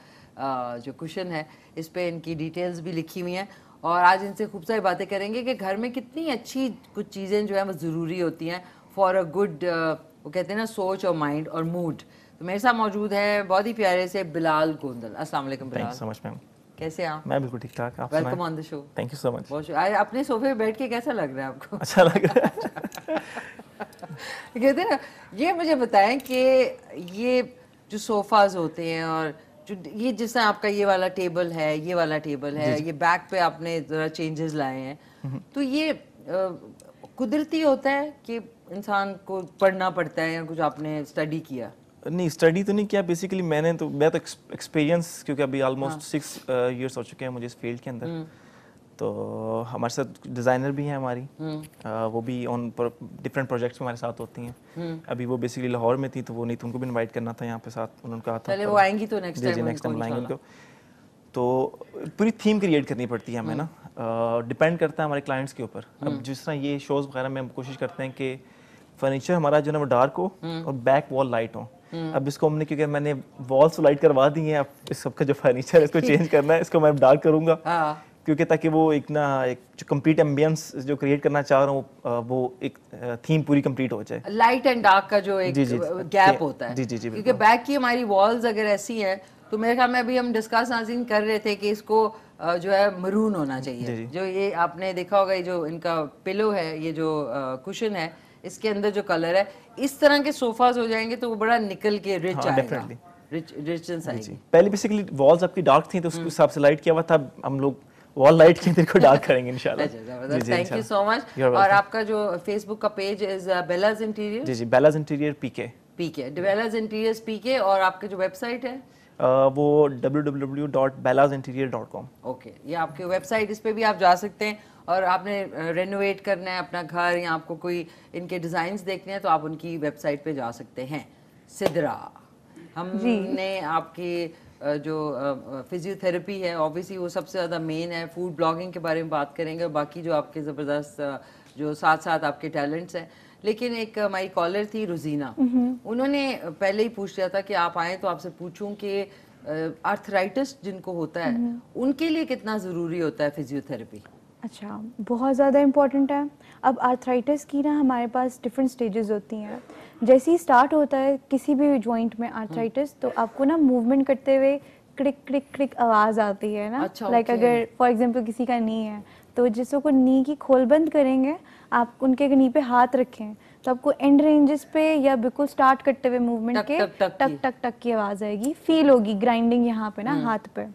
जो क्वेश्चन है इस पर इनकी डिटेल्स भी लिखी हुई हैं और आज इनसे खूब सारी बातें करेंगे कि घर में कितनी अच्छी कुछ चीज़ें जो हैं वो ज़रूरी होती हैं फॉर अ गुड वो कहते हैं ना सोच और माइंड और मूड तो मेरे साथ मौजूद है बहुत ही प्यारे से बिलाल गोंदल अस्सलाम वालेकुम बिलाल सो मच मैम कैसे आप मैं बिल्कुल ठीक ठाक आप welcome on the show thank you so much बहुत आज अपने सोफे पे बैठ के कैसा लग रहा है आपको अच्छा लग रहा है कहते ना ये मुझे बताएं कि ये जो सोफ़ाज होते हैं और ये जैसे आपका ये वाला टेबल है ये वाला टेबल है ये बैक पे आपने जरा चेंजेस लाए हैं तो ये कुदरती होता है कि इंसान को पढ़ना पड़ता है या कुछ आपने स्टडी किया नहीं स्टडी तो नहीं किया बेसिकली मैंने तो मैं तो एक्सपीरियंस क्योंकि अभी ऑलमोस्ट सिक्स ईयर्स हो चुके हैं मुझे इस फील्ड के अंदर हम्म। तो हमारे साथ डिज़ाइनर भी हैं हमारी हम्म। आ, वो भी ऑन डिफरेंट प्रोजेक्ट्स में हमारे साथ होती हैं हम्म। अभी वो बेसिकली लाहौर में थी तो वो नहीं तो उनको भी इनवाइट करना था यहाँ पे साथ उन्होंने कहा था पहले वो आएंगी तो नेक्स्ट टाइम नेक्स्ट टाइम आएंगे उनको तो पूरी थीम क्रिएट करनी पड़ती है हमें हम्म। ना डिपेंड करता है हमारे क्लाइंट्स के ऊपर अब जिस तरह ये शोज़ वगैरह में हम कोशिश करते हैं कि फर्नीचर हमारा जो है वो डार्क हो और बैक वॉल लाइट हो अब इसको हमने क्योंकि मैंने वॉल्स लाइट तो करवा दी है अब इस सबका जो फर्नीचर है इसको चेंज करना है इसको मैं डार्क करूंगा हाँ। क्योंकि ताकि वो एक ना एक जो कंप्लीट एम्बियंस जो क्रिएट करना चाह रहा हूँ वो एक थीम पूरी कंप्लीट हो जाए लाइट एंड डार्क का जो एक जी, जी, गैप होता है जी जी जी क्योंकि बैक की हमारी वॉल्स अगर ऐसी हैं तो मेरे ख्याल में अभी हम डिस्कस नाजिन कर रहे थे कि इसको जो है मरून होना चाहिए जी, जी। जो ये आपने देखा होगा ये जो इनका पिलो है ये जो कुशन है इसके अंदर जो कलर है इस तरह के सोफाज हो जाएंगे तो वो बड़ा निकल के रिच हाँ, आएगा रिच रिच पहले बेसिकली वॉल्स आपकी डार्क थी तो उसके हम्म। हिसाब से लाइट किया हुआ था हम लोग वॉल लाइट के तेरे को डार्क करेंगे इंशाल्लाह थैंक यू सो मच और आपका जो फेसबुक का पेज इज बेलाज इंटीरियर जी जी Bela's interior PK PK interiors PK और जो वेबसाइट है uh, वो ओके ये आपके वेबसाइट इस पे भी आप जा सकते हैं और आपने रेनोवेट uh, करना है अपना घर या आपको कोई इनके डिज़ाइंस देखने हैं तो आप उनकी वेबसाइट पे जा सकते हैं सिदरा हमने आपकी जो फिजियोथेरेपी है ऑब्वियसली वो सबसे ज़्यादा मेन है फूड ब्लॉगिंग के बारे में बात करेंगे और बाकी जो आपके ज़बरदस्त जो साथ साथ आपके टैलेंट्स हैं लेकिन एक हमारी कॉलर थी रुजीना उन्होंने पहले ही पूछ लिया था कि आप आएँ तो आपसे पूछूँ कि आर्थराइटिस जिनको होता है उनके लिए कितना ज़रूरी होता है फिजियोथेरेपी अच्छा बहुत ज़्यादा इम्पॉर्टेंट है अब आर्थराइटिस की ना हमारे पास डिफरेंट स्टेजेस होती हैं जैसे ही स्टार्ट होता है किसी भी ज्वाइंट में आर्थराइटिस हम्म। तो आपको ना मूवमेंट करते हुए क्रिक क्रिक क्रिक आवाज़ आती है ना लाइक अच्छा, like okay. अगर फॉर एग्जांपल किसी का नी है तो जिसको को नी की खोल बंद करेंगे आप उनके नी पे हाथ रखें तो आपको एंड रेंजेस पे या बिल्कुल स्टार्ट करते हुए मूवमेंट के टक टक टक, टक टक टक की आवाज़ आएगी फील होगी ग्राइंडिंग यहाँ पे ना हम्म। हाथ पर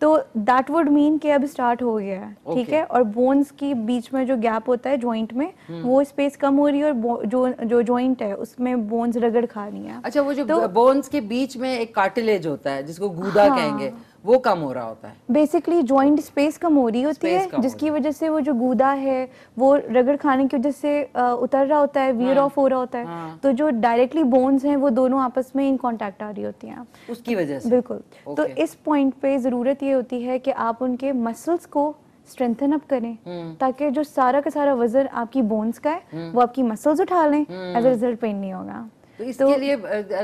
तो दैट वुड मीन कि अब स्टार्ट हो गया है ठीक okay. है और बोन्स के बीच में जो गैप होता है जॉइंट में hmm. वो स्पेस कम हो रही है और जो जो जॉइंट है उसमें बोन्स रगड़ खा रही है अच्छा वो जो तो, बोन्स के बीच में एक कार्टिलेज होता है जिसको गूदा हाँ, कहेंगे वो कम हो रहा होता है बेसिकली ज्वाइंट स्पेस कम हो रही होती है जिसकी वजह से वो जो गूदा है वो रगड़ खाने की वजह से उतर रहा होता है वीयर ऑफ हाँ। हो रहा होता है हाँ। तो जो डायरेक्टली बोन्स हैं वो दोनों आपस में इन कॉन्टेक्ट आ रही होती हैं उसकी वजह से बिल्कुल तो इस पॉइंट पे ज़रूरत ये होती है कि आप उनके मसल्स को स्ट्रेंथन अप करें हम्म। ताकि जो सारा का सारा वजन आपकी बोन्स का है हम्म। वो आपकी मसल्स उठा लें एज अ रिजल्ट पेन नहीं होगा तो इसके तो, लिए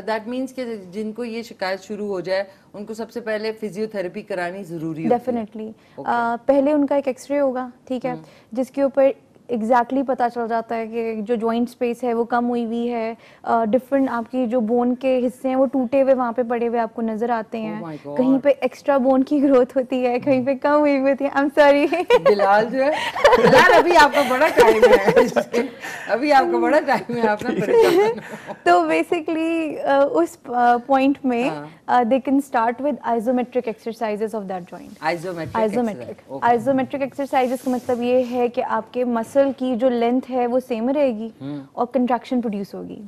दैट मींस कि जिनको ये शिकायत शुरू हो जाए उनको सबसे पहले फिजियोथेरेपी करानी ज़रूरी है डेफिनेटली okay. uh, पहले उनका एक एक्सरे होगा ठीक है हम्म। जिसके ऊपर एग्जैक्टली exactly पता चल जाता है कि जो जॉइंट स्पेस है वो कम हुई हुई है डिफरेंट uh, आपकी जो बोन के हिस्से हैं वो टूटे हुए वहाँ पे पड़े हुए आपको नजर आते हैं oh कहीं पे एक्स्ट्रा बोन की ग्रोथ होती है कहीं पे कम हुई हुई होती है आई एम सॉरी बिलाल जो है बिलाल अभी आपका बड़ा टाइम है अभी आपका बड़ा टाइम है आपने तो बेसिकली uh, उस पॉइंट uh, में they can start with isometric exercises of that joint isometric isometric exercises का मतलब ये है कि आपके मसल मसल की जो लेंथ है वो सेम रहेगी हम्म। और कंट्रैक्शन प्रोड्यूस होगी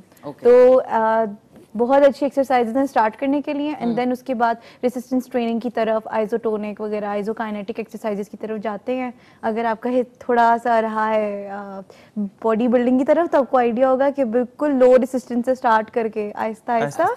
तो बहुत अच्छी एक्सरसाइजेज हैं स्टार्ट करने के लिए एंड देन हम्म। उसके बाद रेसिस्टेंस ट्रेनिंग की तरफ आइजोटोनिक वगैरह आइजोकाइनेटिक एक्सरसाइजेस की तरफ जाते हैं अगर आपका हित थोड़ा सा रहा है बॉडी बिल्डिंग की तरफ तो आपको आइडिया होगा कि बिल्कुल लो रेसिस्टेंस से स्टार्ट करके आहिस्ता आहिस्ता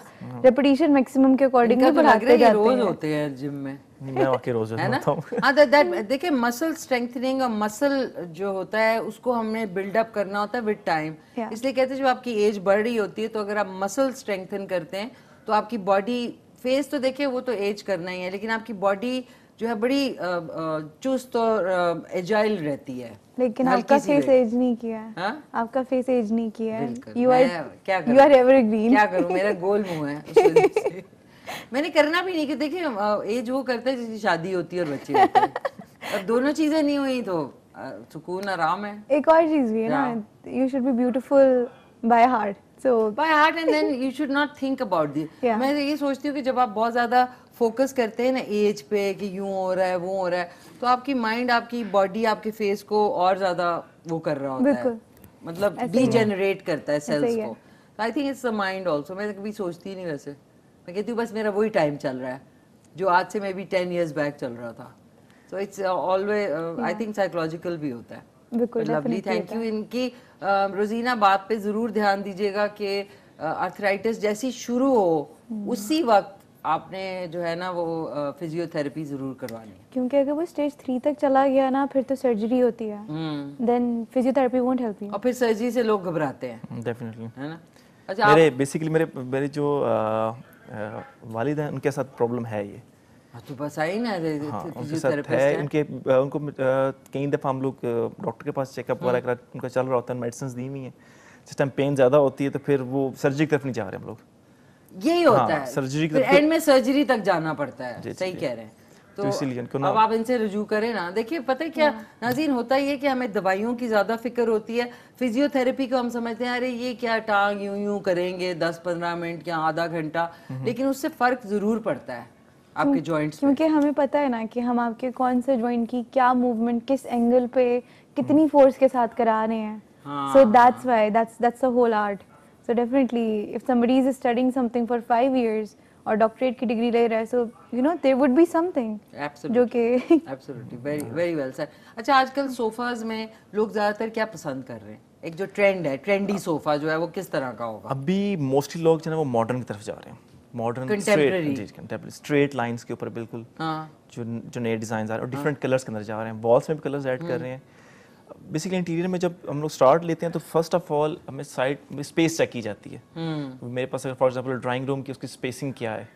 रेपिटेशन मैक्सिमम के अकॉर्डिंग तो होते हैं जिम में मैं रोज है ना हाँ दैट देखिए मसल स्ट्रेंथनिंग और मसल जो होता है उसको हमने बिल्डअप करना होता है विद टाइम इसलिए कहते हैं जब आपकी एज बढ़ रही होती है तो अगर आप मसल स्ट्रेंथन करते हैं तो आपकी बॉडी फेस तो देखिए वो तो एज करना ही है लेकिन आपकी बॉडी जो है बड़ी चुस्त और एजाइल रहती है लेकिन आपका फेस एज नहीं किया है हाँ? आपका फेस एज नहीं किया है यू आर क्या यू आर एवरग्रीन क्या करूं मेरा गोल मुंह है मैंने करना भी नहीं कि देखिए एज वो करता है जिसकी शादी होती है और बच्चे अब दोनों चीजें नहीं हुई तो सुकून आराम है एक और चीज भी है ना you should be beautiful by heart so by heart and then you should not think about this मैं तो ये सोचती हूँ कि जब आप बहुत ज्यादा फोकस करते हैं ना एज पे कि यूं हो रहा है वो हो रहा है तो आपकी माइंड आपकी बॉडी आपके फेस को और ज्यादा वो कर रहा होता है मतलब डीजेनरेट करता है सेल्स को I think it's the mind also मैं कभी सोचती नहीं वैसे मैं कहती हूँ बस मेरा वही टाइम चल रहा है जो आज से maybe ten years back चल रहा था so it's always I think psychological भी होता है लवली थैंक यू इनकी uh, रोजीना बात पे ज़रूर ध्यान दीजिएगा कि अर्थराइटिस uh, जैसी शुरू हो hmm. उसी वक्त आपने जो है ना वो फिजियोथेरेपी uh, जरूर करवानी है क्योंकि अगर वो स्टेज थ्री तक चला गया ना फिर तो सर्जरी होती है then physiotherapy won't help you और फिर सर्जरी से लोग घबराते हैं डेफिनेटली है ना अच्छा मेरे बेसिकली मेरे मेरे जो वालिद हैं उनके साथ प्रॉब्लम है ये हाँ, तो बस आई ना हाँ, उनके साथ है उनके उनको कई दफ़ा हम लोग डॉक्टर के पास चेकअप हाँ। वगैरह उनका चल रहा होता है मेडिसिन दी हुई हैं जिस टाइम पेन ज़्यादा होती है तो फिर वो सर्जरी की तरफ नहीं जा रहे हम लोग यही होता हाँ, है सर्जरी एंड में सर्जरी तक जाना पड़ता है सही कह रहे हैं तो, तो अब आप इनसे रजू करें ना देखिए पता है क्या हाँ। नाजीन होता ही है कि हमें दवाइयों की ज़्यादा फिक्र होती है फिजियोथेरेपी को हम समझते हैं अरे ये क्या टांग यूं यूं करेंगे दस पंद्रह मिनट या आधा घंटा हम्म। लेकिन उससे फ़र्क ज़रूर पड़ता है आपके जॉइंट्स क्योंकि हमें पता है ना कि हम आपके कौन से ज्वाइंट की क्या मूवमेंट किस एंगल पे कितनी फोर्स हम्म। के साथ करा रहे हैं so that's why that's that's a whole art so definitely if somebody is studying something for five years और डॉक्टरेट की डिग्री ले रहा है so you know there would be something जो के absolutely very very well sir अच्छा आजकल sofas में लोग ज्यादातर क्या पसंद कर रहे हैं एक जो ट्रेंड है ट्रेंडी सोफा जो है वो किस तरह का होगा अभी मोस्टली लोग जो है वो मॉडर्न की तरफ जा रहे हैं मॉडर्न स्ट्रेट स्ट्रेट लाइंस के ऊपर बिल्कुल हाँ. जो जो नए डिजाइन आ रहे हैं और डिफरेंट कलर्स हाँ। के अंदर जा रहे हैं वॉल्स में भी कलर्स ऐड कर हम्म। रहे हैं बेसिकली इंटीरियर में जब हम लोग स्टार्ट लेते हैं तो फर्स्ट ऑफ ऑल हमें साइड में स्पेस चेक की जाती है hmm. मेरे पास अगर फॉर एग्जांपल ड्राइंग रूम की उसकी स्पेसिंग क्या है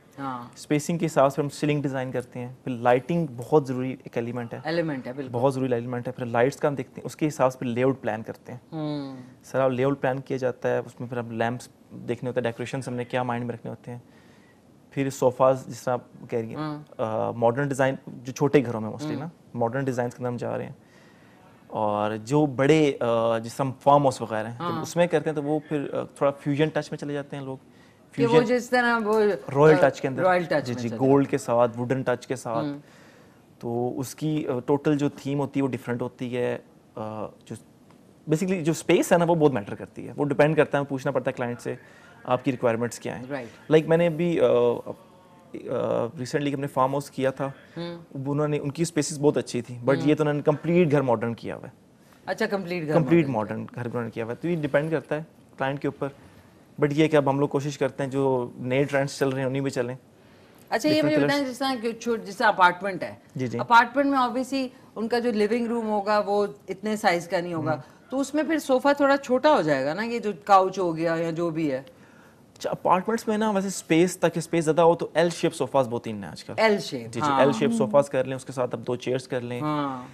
स्पेसिंग हाँ। के हिसाब से हम सीलिंग डिज़ाइन करते हैं फिर लाइटिंग बहुत ज़रूरी एक एलिमेंट है एलिमेंट है बहुत ज़रूरी एलिमेंट है फिर लाइट्स का हम देखते हैं उसके हिसाब से लेआउट प्लान करते हैं हम्म। सर सारा लेआउट प्लान किया जाता है उसमें फिर हम लैंप्स देखने होते हैं डेकोरेशन हमने क्या माइंड में रखने होते हैं फिर सोफ़ाज जिस तरह आप कह रही है मॉडर्न डिज़ाइन जो छोटे घरों में मोस्टली हम्म। ना मॉडर्न डिज़ाइन के अंदर हम जा रहे हैं और जो बड़े जिस हम फार्म हाउस वगैरह हैं तो उसमें करते हैं तो वो फिर थोड़ा फ्यूजन टच में चले जाते हैं लोग वो जिस तरह वो रॉयल टच के अंदर रॉयल टच जी जी गोल्ड के साथ वुडन टच के साथ हम्म। तो उसकी टोटल जो थीम होती है वो डिफरेंट होती है जो बेसिकली जो स्पेस है ना वो बहुत मैटर करती है वो डिपेंड करता है पूछना पड़ता है क्लाइंट से आपकी रिक्वायरमेंट्स क्या हैं लाइक right. like मैंने अभी रिसेंटली हमने फार्म हाउस किया था हम्म। उन्होंने उनकी स्पेसिस बहुत अच्छी थी बट ये तो उन्होंने कम्प्लीट घर मॉडर्न किया हुआ है अच्छा कम्प्लीट कम्प्लीट मॉडर्न घर मॉडर्न किया हुआ है तो ये डिपेंड करता है क्लाइंट के ऊपर बट ये कि अब हम लोग कोशिश करते हैं जो नए ट्रेंड्स चल रहे हैं उन्हीं में चलें अच्छा ये मुझे बताएं जिस तरह जिस अपार्टमेंट है जी जी अपार्टमेंट में ऑब्वियसली उनका जो लिविंग रूम होगा वो इतने साइज का नहीं होगा हम्म। तो उसमें फिर सोफा थोड़ा छोटा हो जाएगा ना ये जो काउच हो गया या जो भी है अच्छा अपार्टमेंट्स में ना वैसे स्पेस तक स्पेस ज़्यादा हो तो एल शेप सोफाज बहुत इन है आजकल एल शेप जी जी एल शेप सोफाज कर लें उसके साथ अब दो चेयर्स कर लें हाँ।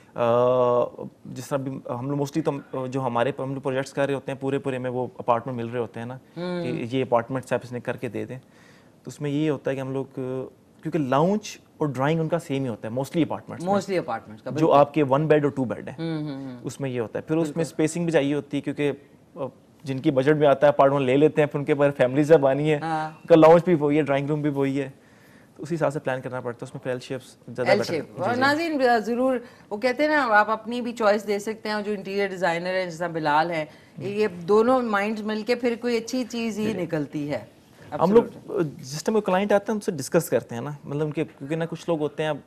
जिस तरह भी हम लोग मोस्टली तो जो हमारे हम लोग प्रोजेक्ट्स कर रहे होते हैं पूरे पूरे में वो अपार्टमेंट मिल रहे होते हैं ना कि हम्म। ये अपार्टमेंट्स आप इसने करके दे दें तो उसमें ये होता है कि हम लोग क्योंकि लाउंज और ड्राइंग उनका सेम ही होता है मोस्टली अपार्टमेंट्स मोस्टली अपार्टमेंट्स का जो आपके वन बेड और टू बेड है उसमें ये होता है फिर उसमें स्पेसिंग भी चाहिए होती है क्योंकि जिनकी बजट में आता है पार्ट वन ले लेते हैं फिर उनके पास फैमिली जब आनी है हाँ। उनका लॉन्च भी वही है ड्राइंग रूम भी वही है तो उसी हिसाब से प्लान करना पड़ता है उसमें शेप्स ज़्यादा बेटर और ज़रूर वो कहते हैं ना आप अपनी भी चॉइस दे सकते हैं जो इंटीरियर डिज़ाइनर है जैसा बिलाल है हम्म। ये दोनों माइंड मिलके फिर कोई अच्छी चीज़ ही निकलती है हम लोग जिस टाइम क्लाइंट आते हैं उनसे डिस्कस करते हैं ना मतलब उनके क्योंकि ना कुछ लोग होते हैं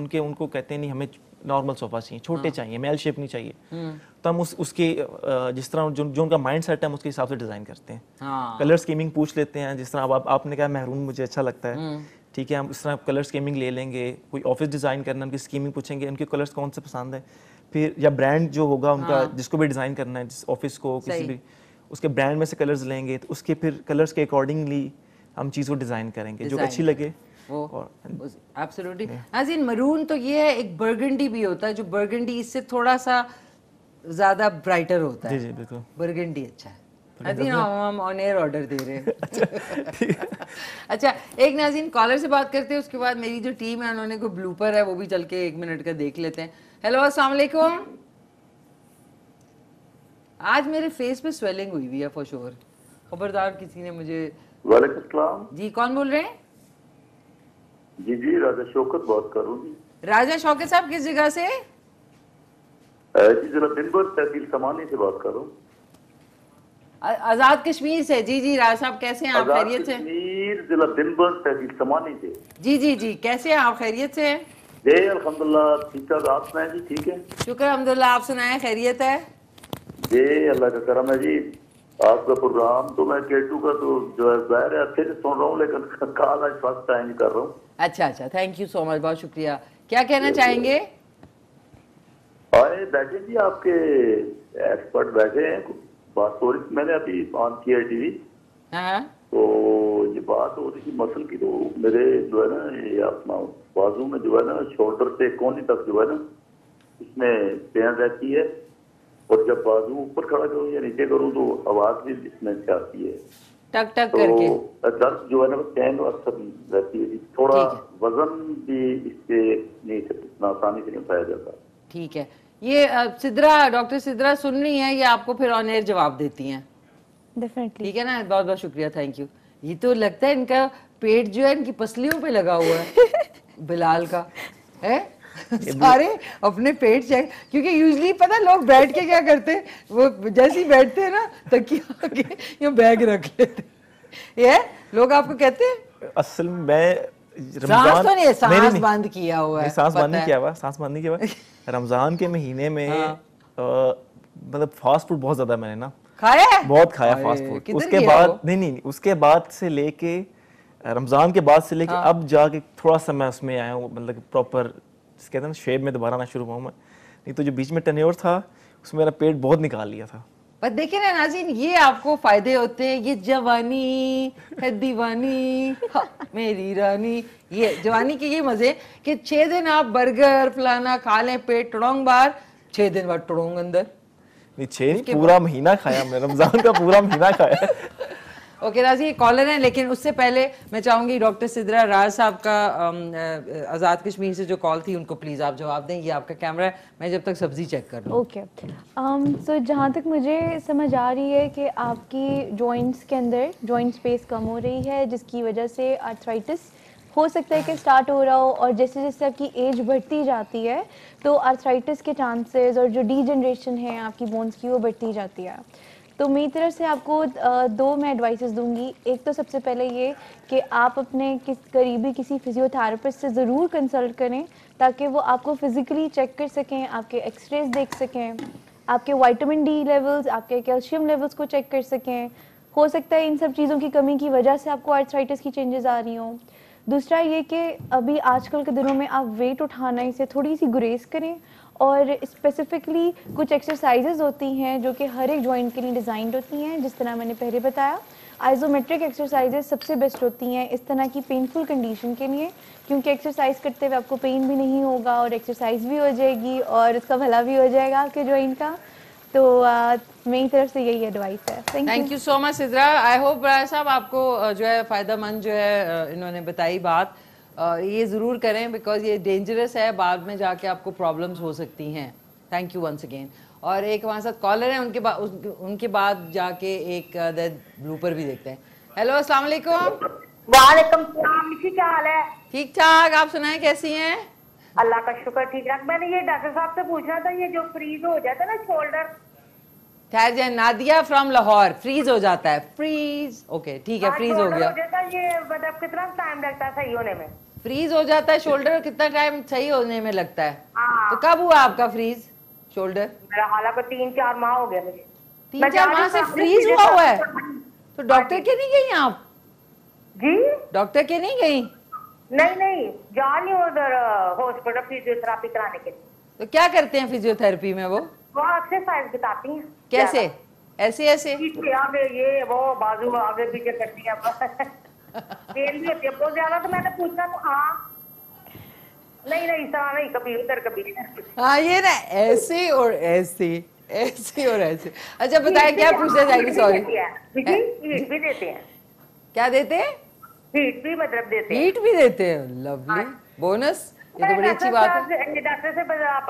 उनके उनको कहते हैं नहीं हमें नॉर्मल सोफा चाहिए छोटे हाँ। चाहिए मेल शेप नहीं चाहिए हम्म। तो हम उस उसके जिस तरह जो, जो उनका माइंड सेट है उसके हिसाब से डिज़ाइन करते हैं हाँ। कलर स्कीमिंग पूछ लेते हैं जिस तरह आप, आपने कहा महरून मुझे अच्छा लगता है हम्म। ठीक है हम इस तरह कलर स्कीमिंग ले लेंगे कोई ऑफिस डिज़ाइन करना उनकी स्कीमिंग पूछेंगे उनके कलर्स कौन से पसंद है फिर या ब्रांड जो होगा उनका हाँ। जिसको भी डिज़ाइन करना है जिस ऑफिस को किसी भी उसके ब्रांड में से कलर्स लेंगे तो उसके फिर कलर्स के अकॉर्डिंगली हम चीज़ को डिज़ाइन करेंगे जो अच्छी लगे एब्सोल्युटली एज इन मरून तो ये है एक बर्गंडी भी होता है जो बर्गंडी इससे थोड़ा सा ज्यादा ब्राइटर होता है जी जी बिल्कुल बर्गंडी अच्छा है हम ऑन एयर ऑर्डर दे रहे हैं अच्छा।, अच्छा एक नाजीन कॉलर से बात करते हैं उसके बाद मेरी जो टीम है उन्होंने कोई ब्लूपर है वो भी चल के एक मिनट का देख लेते हैं हेलो अस्सलाम वालेकुम आज मेरे फेस पे स्वेलिंग हुई हुई है फॉर श्योर खबरदार किसी ने मुझे वालेकुम सलाम जी कौन बोल रहे हैं जी जी राजा शौकत बात कर रहा हूँ राजा शौकत साहब किस जगह से जी जरा दिन भर तहसील समानी से बात कर रहा हूँ आजाद कश्मीर से जी जी राजा साहब कैसे हैं आप खैरियत से कश्मीर जिला भर तहसील समानी से जी जी जी कैसे हैं आप खैरियत से जी अल्हम्दुलिल्लाह ठीक ठाक आप सुनाए जी ठीक है शुक्र अल्हम्दुलिल्लाह आप सुनाए खैरियत है जी अल्लाह का करम है जी आपका प्रोग्राम तो मैं केटू का तो जो है जाहिर है अच्छे से सुन रहा हूँ लेकिन कॉल आज फर्स्ट टाइम कर रहा हूँ अच्छा अच्छा थैंक यू सो मच बहुत शुक्रिया क्या कहना चाहेंगे बैठे जी आपके एक्सपर्ट बैठे हैं बात तो हो रही मैंने अभी ऑन किया टीवी हाँ। तो ये बात हो रही थी मसल की तो मेरे जो है ना ये अपना बाजू में जो है ना शोल्डर से कोने तक जो है ना इसमें पेन रहती है और जब बाजू ऊपर खड़ा करूँ या नीचे करूँ तो आवाज भी डिस्मेंट आती है टक टक तो दर्द जो है ना चैन और असर रहती है थोड़ा वजन भी इससे नहीं इतना आसानी से नहीं उठाया जाता ठीक है ये सिद्रा डॉक्टर सिद्रा सुन रही है ये आपको फिर ऑन एयर जवाब देती हैं डेफिनेटली ठीक है ना बहुत बहुत शुक्रिया थैंक यू ये तो लगता है इनका पेट जो है इनकी पसलियों पे लगा हुआ है बिलाल का है सारे अपने पेट चेक क्योंकि यूजली पता लोग बैठ के क्या करते वो जैसे ही बैठते हैं ना तो क्या बैग रख लेते ये लोग आपको कहते हैं असल में रमजान तो नहीं सांस बंद किया हुआ है सांस बंद नहीं किया हुआ सांस बंद नहीं किया हुआ रमजान के महीने में हाँ। मतलब फास्ट फूड बहुत ज्यादा मैंने ना खाया बहुत खाया फास्ट फूड उसके बाद नहीं नहीं उसके बाद से लेके रमजान के बाद से लेके हाँ। अब जाके थोड़ा सा मैं उसमें आया हूँ मतलब प्रॉपर जिसके कहते हैं शेप में दोबारा आना शुरू हुआ मैं नहीं तो जो बीच में टनोर था उसमें मेरा पेट बहुत निकाल लिया था पर देखिए ना नाजीन ये आपको फायदे होते हैं ये जवानी है दीवानी हाँ, मेरी रानी ये जवानी के ये मजे कि छह दिन आप बर्गर फलाना खा लें पेट टड़ोंग बार छह दिन बाद टड़ोंग अंदर नहीं छह पूरा महीना खाया मैं रमजान का पूरा महीना खाया ओके राजी ये कॉलर है लेकिन उससे पहले मैं चाहूंगी डॉक्टर सिद्रा राज साहब का आज़ाद कश्मीर से जो कॉल थी उनको प्लीज़ आप जवाब दें ये आपका कैमरा है मैं जब तक सब्जी चेक कर लूँ ओके सो जहाँ तक मुझे समझ आ रही है कि आपकी जॉइंट्स के अंदर जॉइंट स्पेस कम हो रही है जिसकी वजह से आर्थराइटिस हो सकता है कि स्टार्ट हो रहा हो और जैसे जैसे आपकी एज बढ़ती जाती है तो आर्थराइटिस के चांसेस और जो डी जनरेशन है आपकी बोन्स की वो बढ़ती जाती है तो मेरी तरफ से आपको दो मैं एडवाइसेस दूंगी एक तो सबसे पहले ये कि आप अपने किस करीबी किसी फिजियोथेरापिस्ट से ज़रूर कंसल्ट करें ताकि वो आपको फिज़िकली चेक कर सकें आपके एक्सरेज देख सकें आपके वाइटामिन डी लेवल्स आपके कैल्शियम लेवल्स को चेक कर सकें हो सकता है इन सब चीज़ों की कमी की वजह से आपको आर्थराइटिस की चेंजेस आ रही हों दूसरा ये कि अभी आजकल के दिनों में आप वेट उठाना इसे थोड़ी सी गुरेज करें और स्पेसिफिकली कुछ एक्सरसाइजेज होती हैं जो कि हर एक जॉइंट के लिए डिज़ाइंड होती हैं जिस तरह मैंने पहले बताया आइजोमेट्रिक एक्सरसाइजेज सबसे बेस्ट होती हैं इस तरह की पेनफुल कंडीशन के लिए क्योंकि एक्सरसाइज करते हुए आपको पेन भी नहीं होगा और एक्सरसाइज भी हो जाएगी और उसका भला भी हो जाएगा आपके जॉइंट का तो मेरी तरफ से यही एडवाइस है thank you so much Izra I hope साहब आपको जो है फ़ायदा मंद जो है इन्होंने बताई बात ये ज़रूर करें बिकॉज ये डेंजरस है बाद में जाके आपको प्रॉब्लम्स हो सकती हैं थैंक यू वंस अगेन और एक हमारे साथ कॉलर है उनके बाद उनके बाद जाके एक ब्लूपर भी देखते हैं हेलो अस्सलाम वालेकुम वालेकुम सलाम ठीक हाल है ठीक ठाक आप सुनाए कैसी हैं अल्लाह का शुक्र ठीक ठाक मैंने ये डॉक्टर साहब से पूछना था ये जो फ्रीज हो जाता है ना शोल्डर ठहर जाए नादिया फ्रॉम लाहौर फ्रीज हो जाता है फ्रीज ओके ठीक है फ्रीज हाँ, हो गया ये मतलब कितना टाइम लगता है सही होने में फ्रीज हो जाता है शोल्डर कितना टाइम सही होने में लगता है हाँ। तो कब हुआ आपका फ्रीज शोल्डर मेरा हालांकि तीन चार माह हो गया मुझे तीन चार माह से फ्रीज हुआ हुआ है तो डॉक्टर के नहीं गई आप जी डॉक्टर के नहीं गई नहीं नहीं जा नहीं उधर हॉस्पिटल फिजियोथेरापी कराने के लिए तो क्या करते हैं फिजियोथेरेपी में वो वो एक्सरसाइज बताती हैं कैसे ऐसे ऐसे ये वो बाजू आगे पीछे करती है होती बहुत ज्यादा तो मैंने पूछा तो हाँ नहीं नहीं नहीं कभी उधर कभी हाँ ये ना ऐसे और ऐसे ऐसे और ऐसे अच्छा बताया क्या पूछना चाहेंगे सॉरी देते क्या देते हैं हीट भी मतलब देते हीट भी देते हैं लवली हाँ। बोनस ये तो बड़ी अच्छी बात है डॉक्टर से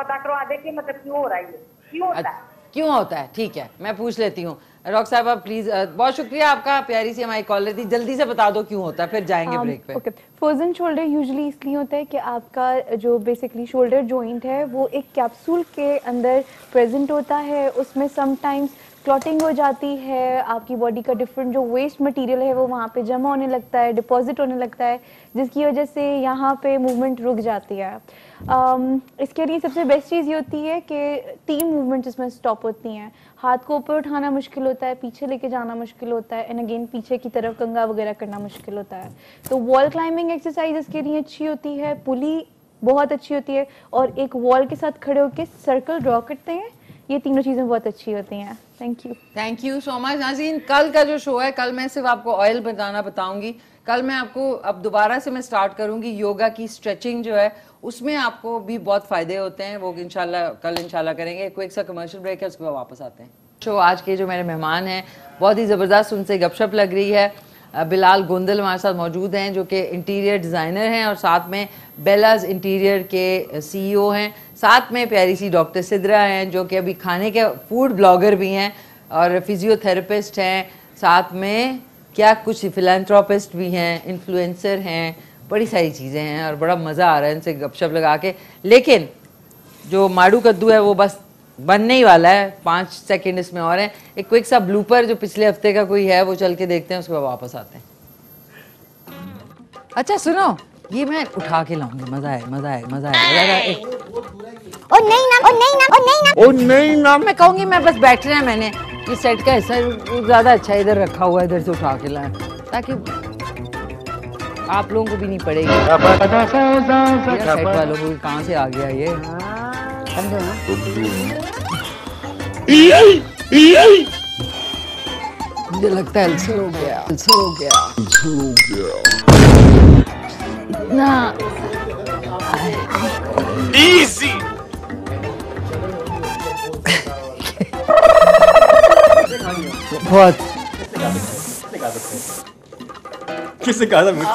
पता करवा दे कि मतलब क्यों हो रहा है क्यों होता अच्छा, है क्यों होता है ठीक है मैं पूछ लेती हूँ रॉक साहब आप प्लीज बहुत शुक्रिया आपका प्यारी सी हमारी कॉलर थी जल्दी से बता दो क्यों होता है फिर जाएंगे आ, um, ब्रेक पे ओके फ्रोजन शोल्डर यूजुअली इसलिए होता है कि आपका जो बेसिकली शोल्डर जॉइंट है वो एक कैप्सूल के अंदर प्रेजेंट होता है उसमें समटाइम्स क्लॉटिंग हो जाती है आपकी बॉडी का डिफरेंट जो वेस्ट मटेरियल है वो वहाँ पे जमा होने लगता है डिपॉजिट होने लगता है जिसकी वजह से यहाँ पे मूवमेंट रुक जाती है um, इसके लिए सबसे बेस्ट चीज़ ये होती है कि तीन मूवमेंट्स इसमें स्टॉप होती हैं हाथ को ऊपर उठाना मुश्किल होता है पीछे लेके जाना मुश्किल होता है एंड अगेन पीछे की तरफ कंगा वगैरह करना मुश्किल होता है तो वॉल क्लाइंबिंग एक्सरसाइज इसके लिए अच्छी होती है पुली बहुत अच्छी होती है और एक वॉल के साथ खड़े होकर सर्कल ड्रॉ करते हैं ये तीनों चीज़ें बहुत अच्छी होती हैं thank you thank you so much Nazeen कल का जो शो है कल मैं सिर्फ आपको ऑयल बनाना बताऊंगी कल मैं आपको अब दोबारा से मैं स्टार्ट करूंगी योगा की स्ट्रेचिंग जो है उसमें आपको भी बहुत फ़ायदे होते हैं वो इंशाल्लाह कल इंशाल्लाह करेंगे एक सा कमर्शियल ब्रेक है उसके बाद वापस आते हैं शो आज के जो मेरे मेहमान हैं बहुत ही ज़बरदस्त उनसे गपशप लग रही है बिलाल गोंदल हमारे साथ मौजूद हैं जो कि इंटीरियर डिज़ाइनर हैं और साथ में बेलाज इंटीरियर के सीईओ हैं साथ में प्यारी सी डॉक्टर सिद्रा हैं जो कि अभी खाने के फूड ब्लॉगर भी हैं और फिजियोथेरेपिस्ट हैं साथ में क्या कुछ फिलेंथ्रोपिस्ट भी हैं इन्फ्लुएंसर हैं बड़ी सारी चीज़ें हैं और बड़ा मज़ा आ रहा है इनसे गपशप लगा के लेकिन जो माड़ू कद्दू है वो बस बनने ही वाला है पाँच सेकेंड इसमें और हैं एक क्विक सा ब्लूपर जो पिछले हफ्ते का कोई है वो चल के देखते हैं उसके बाद वापस आते हैं अच्छा सुनो ये मैं उठा के लाऊंगी मजा आए मजा आए मजा आए ओ नहीं ना ओ नहीं ना ओ नहीं ना ओ नहीं ना मैं कहूंगी मैं बस बैठना है मैंने ये सेट का ज्यादा अच्छा इधर रखा हुआ है इधर से उठा के लाए ताकि आप लोगों को भी नहीं पड़ेगी सेट वालों को से आ गया ये मुझे लगता है अल्सर हो गया अल्सर हो गया अल्सर हो गया Easy. बहुत कहा था मुझे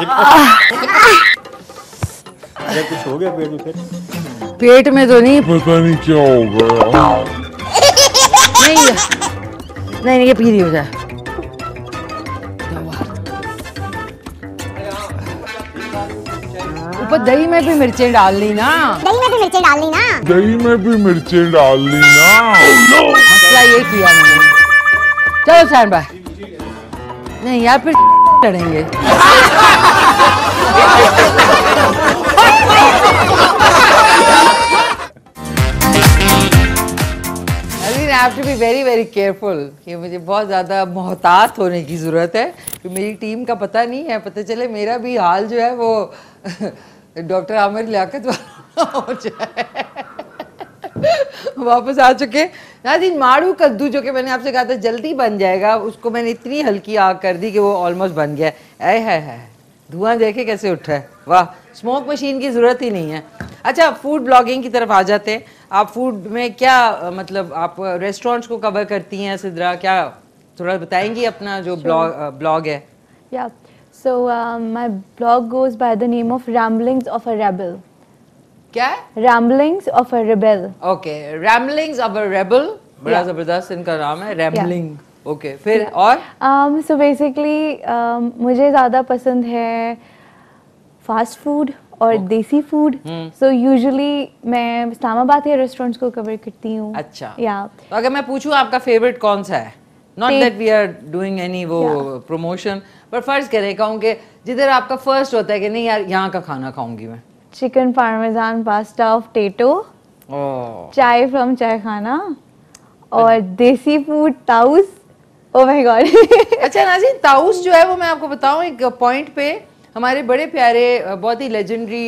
कुछ हो गया पेट में फिर पेट में तो नहीं पता नहीं क्या हो गया नहीं नहीं ये पी रही हो जाए दही में भी मिर्चें डाल ली ना दही में भी मिर्चें डाल ली ना दही में भी मिर्चें डाल ली ना मसला ये किया मैंने चलो सैन भाई नहीं यार फिर चढ़ेंगे वेरी वेरी केयरफुल कि मुझे बहुत ज़्यादा मोहतात होने की ज़रूरत है कि मेरी टीम का पता नहीं है पता चले मेरा भी हाल जो है वो डॉक्टर आमिर लियाकत हो जाए वापस आ चुके नाजीन माड़ू कद्दू जो कि मैंने आपसे कहा था जल्दी बन जाएगा उसको मैंने इतनी हल्की आग कर दी कि वो ऑलमोस्ट बन गया है है है धुआं देखे कैसे उठा है वाह स्मोक मशीन की ज़रूरत ही नहीं है अच्छा फूड ब्लॉगिंग की तरफ आ जाते हैं आप फूड में क्या मतलब आप रेस्टोरेंट्स को कवर करती हैं सिद्रा क्या थोड़ा बताएंगी अपना जो ब्लॉग ब्लॉग है या So um, my blog goes by the name of Ramblings of a Rebel. क्या Ramblings of a Rebel. Okay, Ramblings of a Rebel. बड़ा yeah. जबरदस्त इनका नाम है Rambling. Yeah. ओके okay, फिर yeah. और so um, basically so um, मुझे ज़्यादा पसंद है फास्ट फूड और okay. Desi food so usually मैं इस्लामाबाद के रेस्टोरेंट्स को कवर करती हूँ अच्छा या yeah. तो अगर मैं पूछूँ आपका फेवरेट कौन सा है not that we are doing any वो प्रमोशन पर फर्ज करे कहूँ कि जिधर आपका फर्स्ट होता है कि नहीं यार यहाँ का खाना खाऊंगी मैं चिकन पार्मेजान पास्ता ऑफ टेटो चाय फ्रॉम चाय खाना और देसी फूड ताउस ओ माय गॉड अच्छा नाजिन ताउस जो है वो मैं आपको बताऊँ एक पॉइंट पे हमारे बड़े प्यारे बहुत ही लेजेंडरी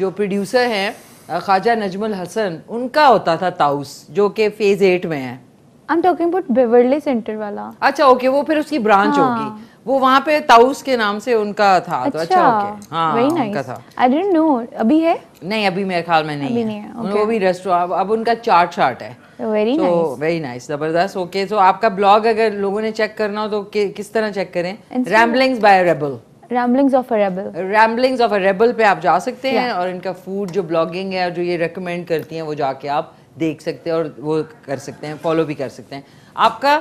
जो प्रोड्यूसर हैं ख्वाजा नजमुल हसन उनका होता था ताउस जो कि फेज़ एट में है I'm talking about Beverly Center वाला अच्छा ओके okay, वो फिर उसकी ब्रांच हाँ. होगी वो वहाँ पे ताउस के नाम से उनका था अच्छा, तो अच्छा ओके अच्छा, हाँ वही nice. उनका था I didn't know अभी है नहीं अभी मेरे ख्याल में नहीं अभी है, नहीं है okay. वो भी रेस्टोरेंट अब उनका चार्ट चार्ट है वेरी नाइस वेरी नाइस जबरदस्त ओके तो आपका ब्लॉग अगर लोगों ने चेक करना हो तो कि, किस तरह चेक करें ramblings by rebel Ramblings of a Rebel. Ramblings of a Rebel पे आप जा सकते yeah. हैं और इनका फूड जो ब्लॉगिंग है जो ये रिकमेंड करती हैं वो जाके आप देख सकते हैं और वो कर सकते हैं फॉलो भी कर सकते हैं आपका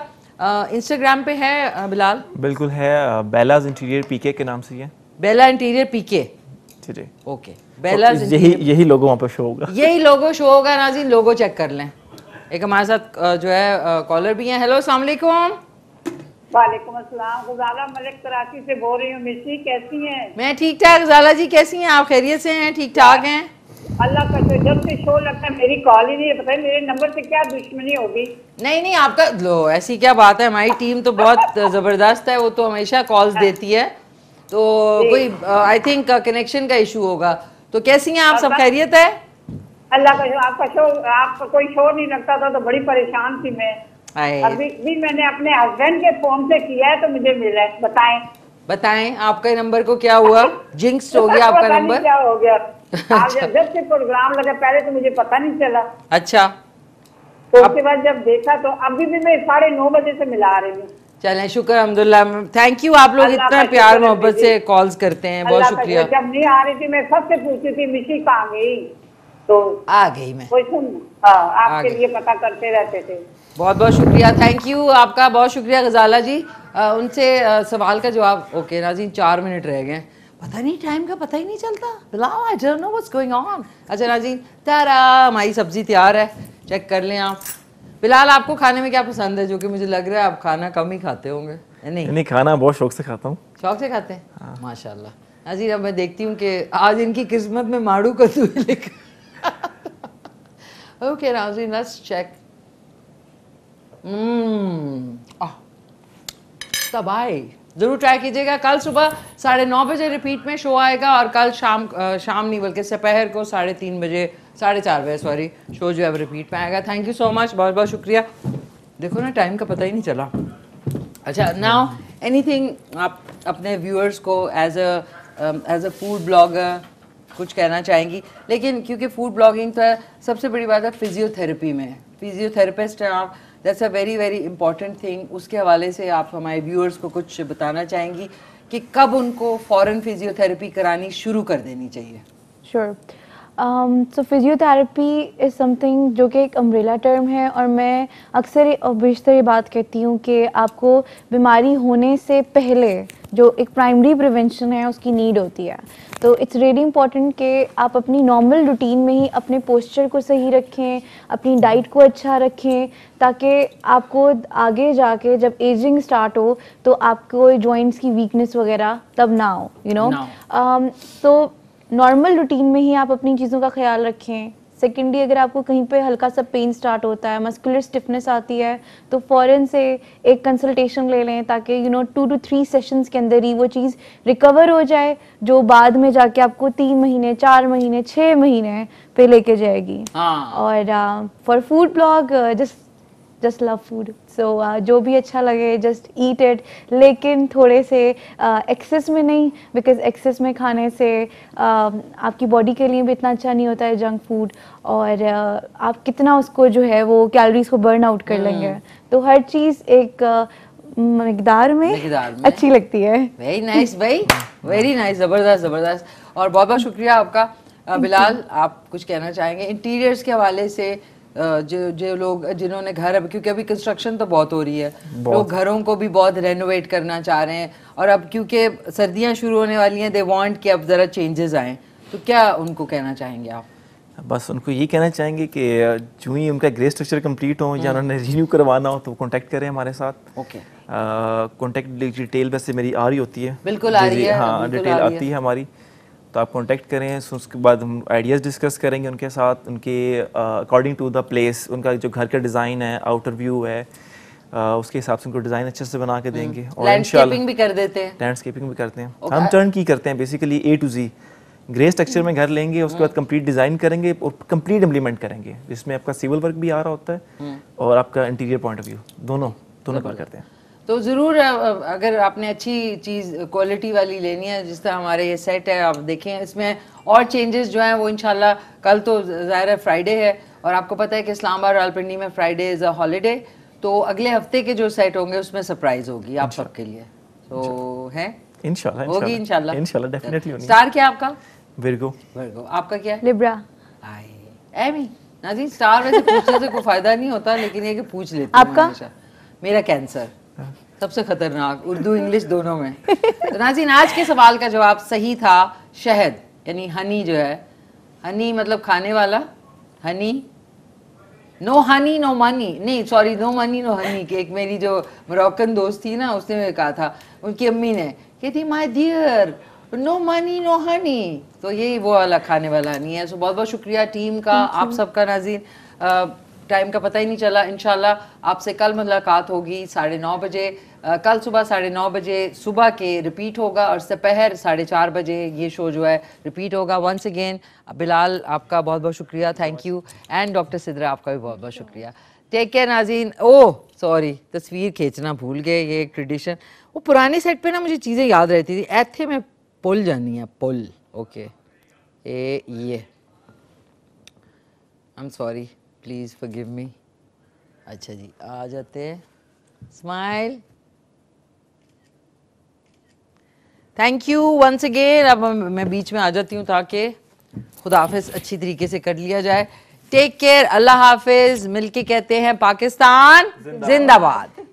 इंस्टाग्राम पे है बिलाल बिल्कुल है बेलाज इंटीरियर पीके के नाम से ये बेला इंटीरियर पीके जी ओके तो बेलाज यही यही लोगो वहाँ पर शो होगा यही लोगो शो होगा नाजी लोगो चेक कर लें एक हमारे साथ जो है कॉलर भी हैं हेलो सलामकुम वालेकुम अस्सलाम गुजाला मलिक कराची से बोल रही हूँ मिर्ची कैसी हैं मैं ठीक ठाक गुजाला जी कैसी हैं आप खैरियत से हैं ठीक ठाक हैं अल्लाह का तो जब से शो लगता है मेरी कॉल ही नहीं पता है मेरे नंबर से क्या दुश्मनी होगी नहीं नहीं आपका लो ऐसी क्या बात है हमारी टीम तो बहुत जबरदस्त है वो तो हमेशा कॉल्स हाँ। देती है तो कोई आई थिंक कनेक्शन का इशू होगा तो कैसी हैं आप सब खैरियत है अल्लाह का आपका शो आपका कोई शो नहीं लगता था तो बड़ी परेशान थी मैं अभी भी मैंने अपने हस्बैंड के फोन से किया है तो मुझे मिला है बताए बताएं आपका नंबर को क्या हुआ जिंक्स हो गया आपका नंबर क्या हो गया आज जब से प्रोग्राम लगा पहले तो मुझे पता नहीं चला अच्छा तो उसके बाद जब देखा तो अभी भी मैं साढ़े नौ बजे से मिला रही हूँ चले शुक्र अहमदुल्ला थैंक यू आप लोग इतना प्यार मोहब्बत से कॉल्स करते हैं बहुत शुक्रिया जब नहीं आ रही थी मैं सबसे पूछी थी मिशी कहाँ गई तो आ गई मैं हाँ आपके लिए पता करते रहते थे बहुत बहुत शुक्रिया थैंक यू आपका बहुत शुक्रिया गजाला जी आ, उनसे आ, सवाल का जवाब ओके ना जी चार मिनट रह गए पता नहीं टाइम का पता ही नहीं चलता बिलाओ I don't know what's going on अच्छा नाजीन तारा हमारी सब्जी तैयार है चेक कर लें आप बिलाल आपको खाने में क्या पसंद है जो कि मुझे लग रहा है आप खाना कम ही खाते होंगे नहीं नहीं खाना बहुत शौक से खाता हूँ शौक से खाते हैं हाँ। माशाल्लाह नाजीन अब मैं देखती हूँ कि आज इनकी किस्मत में माड़ू कद्दू लिखा ओके नाजीन लेट्स चेक तबाई ज़रूर ट्राई कीजिएगा कल सुबह साढ़े नौ बजे रिपीट में शो आएगा और कल शाम शाम नहीं बल्कि सपहर को साढ़े तीन बजे साढ़े चार बजे सॉरी शो जो है रिपीट में आएगा थैंक यू सो मच बहुत बहुत शुक्रिया देखो ना टाइम का पता ही नहीं चला अच्छा नाउ एनीथिंग आप अपने व्यूअर्स को as a as a food blogger कुछ कहना चाहेंगी लेकिन क्योंकि फूड ब्लॉगिंग तो सबसे बड़ी बात है फिजियोथेरेपी में फिजियोथेरेपिस्ट हैं आप that's a very very important thing उसके हवाले से आप हमारे व्यूअर्स को कुछ बताना चाहेंगी कि कब उनको फॉरन फिजियोथेरेपी करानी शुरू कर देनी चाहिए sure so physiotherapy is something जो कि एक अम्ब्रेला टर्म है और मैं अक्सर बेशतर ये बात कहती हूँ कि आपको बीमारी होने से पहले जो एक प्राइमरी प्रिवेंशन है उसकी नीड होती है तो इट्स रियली इम्पॉर्टेंट कि आप अपनी नॉर्मल रूटीन में ही अपने पोस्चर को सही रखें अपनी डाइट को अच्छा रखें ताकि आपको आगे जाके जब एजिंग स्टार्ट हो तो आपको जॉइंट्स की वीकनेस वगैरह तब ना हो यू नो तो नॉर्मल रूटीन में ही आप अपनी चीज़ों का ख्याल रखें सेकेंडली अगर आपको कहीं पे हल्का सा पेन स्टार्ट होता है मस्कुलर स्टिफनेस आती है तो फ़ौरन से एक कंसल्टेशन ले लें ताकि you know two to three sessions के अंदर ही वो चीज़ रिकवर हो जाए जो बाद में जाके आपको तीन महीने चार महीने छः महीने पे लेके जाएगी हाँ। और for food blog just just love food so जो भी अच्छा लगे जस्ट ईट इट लेकिन थोड़े से एक्सेस uh, में नहीं बिकॉज एक्सेस में खाने से uh, आपकी बॉडी के लिए भी इतना अच्छा नहीं होता है जंक फूड और uh, आप कितना उसको जो है वो कैलोरीज को बर्न आउट कर लेंगे हम्म. तो हर चीज़ एक uh, मकदार में, में अच्छी लगती है वेरी नाइस भाई वेरी नाइस ज़बरदस्त ज़बरदस्त और बहुत बहुत शुक्रिया आपका uh, बिलाल आप कुछ कहना चाहेंगे इंटीरियर्स के हवाले से जो जो लोग जिन्होंने घर अब क्योंकि अभी कंस्ट्रक्शन तो बहुत हो रही है लोग घरों को भी बहुत रेनोवेट करना चाह रहे हैं और अब क्योंकि सर्दियां शुरू होने वाली हैं दे वांट कि अब ज़रा चेंजेस आएँ तो क्या उनको कहना चाहेंगे आप बस उनको ये कहना चाहेंगे कि जो ही उनका ग्रे स्ट्रक्चर कम्प्लीट हो या हम्म। उन्होंने रिन्यू करवाना हो तो कॉन्टैक्ट करें हमारे साथ ओके कॉन्टैक्ट डिटेल वैसे मेरी आ रही होती है बिल्कुल आ रही है हाँ डिटेल आती है हमारी तो आप कॉन्टेक्ट करें उसके बाद हम आइडियाज़ डिस्कस करेंगे उनके साथ उनके अकॉर्डिंग टू द प्लेस उनका जो घर का डिज़ाइन है आउटर व्यू है Uh, उसके हिसाब से उनको डिजाइन अच्छे से बना के हम्म। देंगे और लैंडस्केपिंग भी कर देते हैं लैंडस्केपिंग भी करते हैं okay. हम टर्न की करते हैं basically a two G grey structure में हम्म। घर लेंगे उसके बाद कंप्लीट हम्म। डिज़ाइन करेंगे और कंप्लीट इम्प्लीमेंट करेंगे जिसमें आपका सिविल वर्क भी आ रहा होता है और आपका इंटीरियर पॉइंट ऑफ व्यू दोनों दोनों बार करते हैं तो ज़रूर अगर आपने अच्छी चीज़ क्वालिटी वाली लेनी है जिस तरह हमारे ये सेट है आप देखें इसमें और चेंजेस जो हैं वो इनशाला कल तो ज़ाहिर है फ्राइडे है और आपको पता है कि इस्लामाबाद रावलपिंडी में फ्राइडे इज़ अ हॉलीडे तो अगले हफ्ते के जो सेट होंगे उसमें सरप्राइज होगी आप सबके लिए तो है होगी इनशाला स्टार क्या आपका वर्गो वर्गो आपका क्या है लिब्रा आई एमी जी स्टार वैसे पूछने से कोई फायदा नहीं होता लेकिन ये कि पूछ लेते आपका मेरा कैंसर सबसे खतरनाक उर्दू इंग्लिश दोनों में तो नाजीन आज के सवाल का जवाब सही था शहद यानी हनी जो है हनी मतलब खाने वाला honey no honey no money नहीं sorry no money no honey के एक मेरी जो मोरक्कन दोस्त थी ना उसने कहा था उनकी अम्मी ने कहती my dear no money no honey तो यही वो वाला खाने वाला हनी है सो बहुत बहुत शुक्रिया टीम का आप सबका नाजीन टाइम का पता ही नहीं चला इन आपसे कल मुलाकात होगी साढ़े नौ बजे आ, कल सुबह साढ़े नौ बजे सुबह के रिपीट होगा और दोपहर साढ़े चार बजे ये शो जो है रिपीट होगा वंस अगेन बिलाल आपका बहुत बहुत शुक्रिया thank you and doctor Sidra आपका भी बहुत बहुत शुक्रिया टेक केयर नाजीन ओह सॉरी तस्वीर खींचना भूल गए ये एक ट्रेडिशन वो पुराने सेट पे ना मुझे चीज़ें याद रहती थी ऐथे में पुल जानी है पुल ओके ए ये I am sorry please forgive me अच्छा जी आ जाते हैं smile thank you once again अब मैं बीच में आ जाती हूँ ताकि खुदा हाफिज अच्छी तरीके से कर लिया जाए टेक केयर अल्लाह हाफिज मिलके कहते हैं पाकिस्तान जिंदाबाद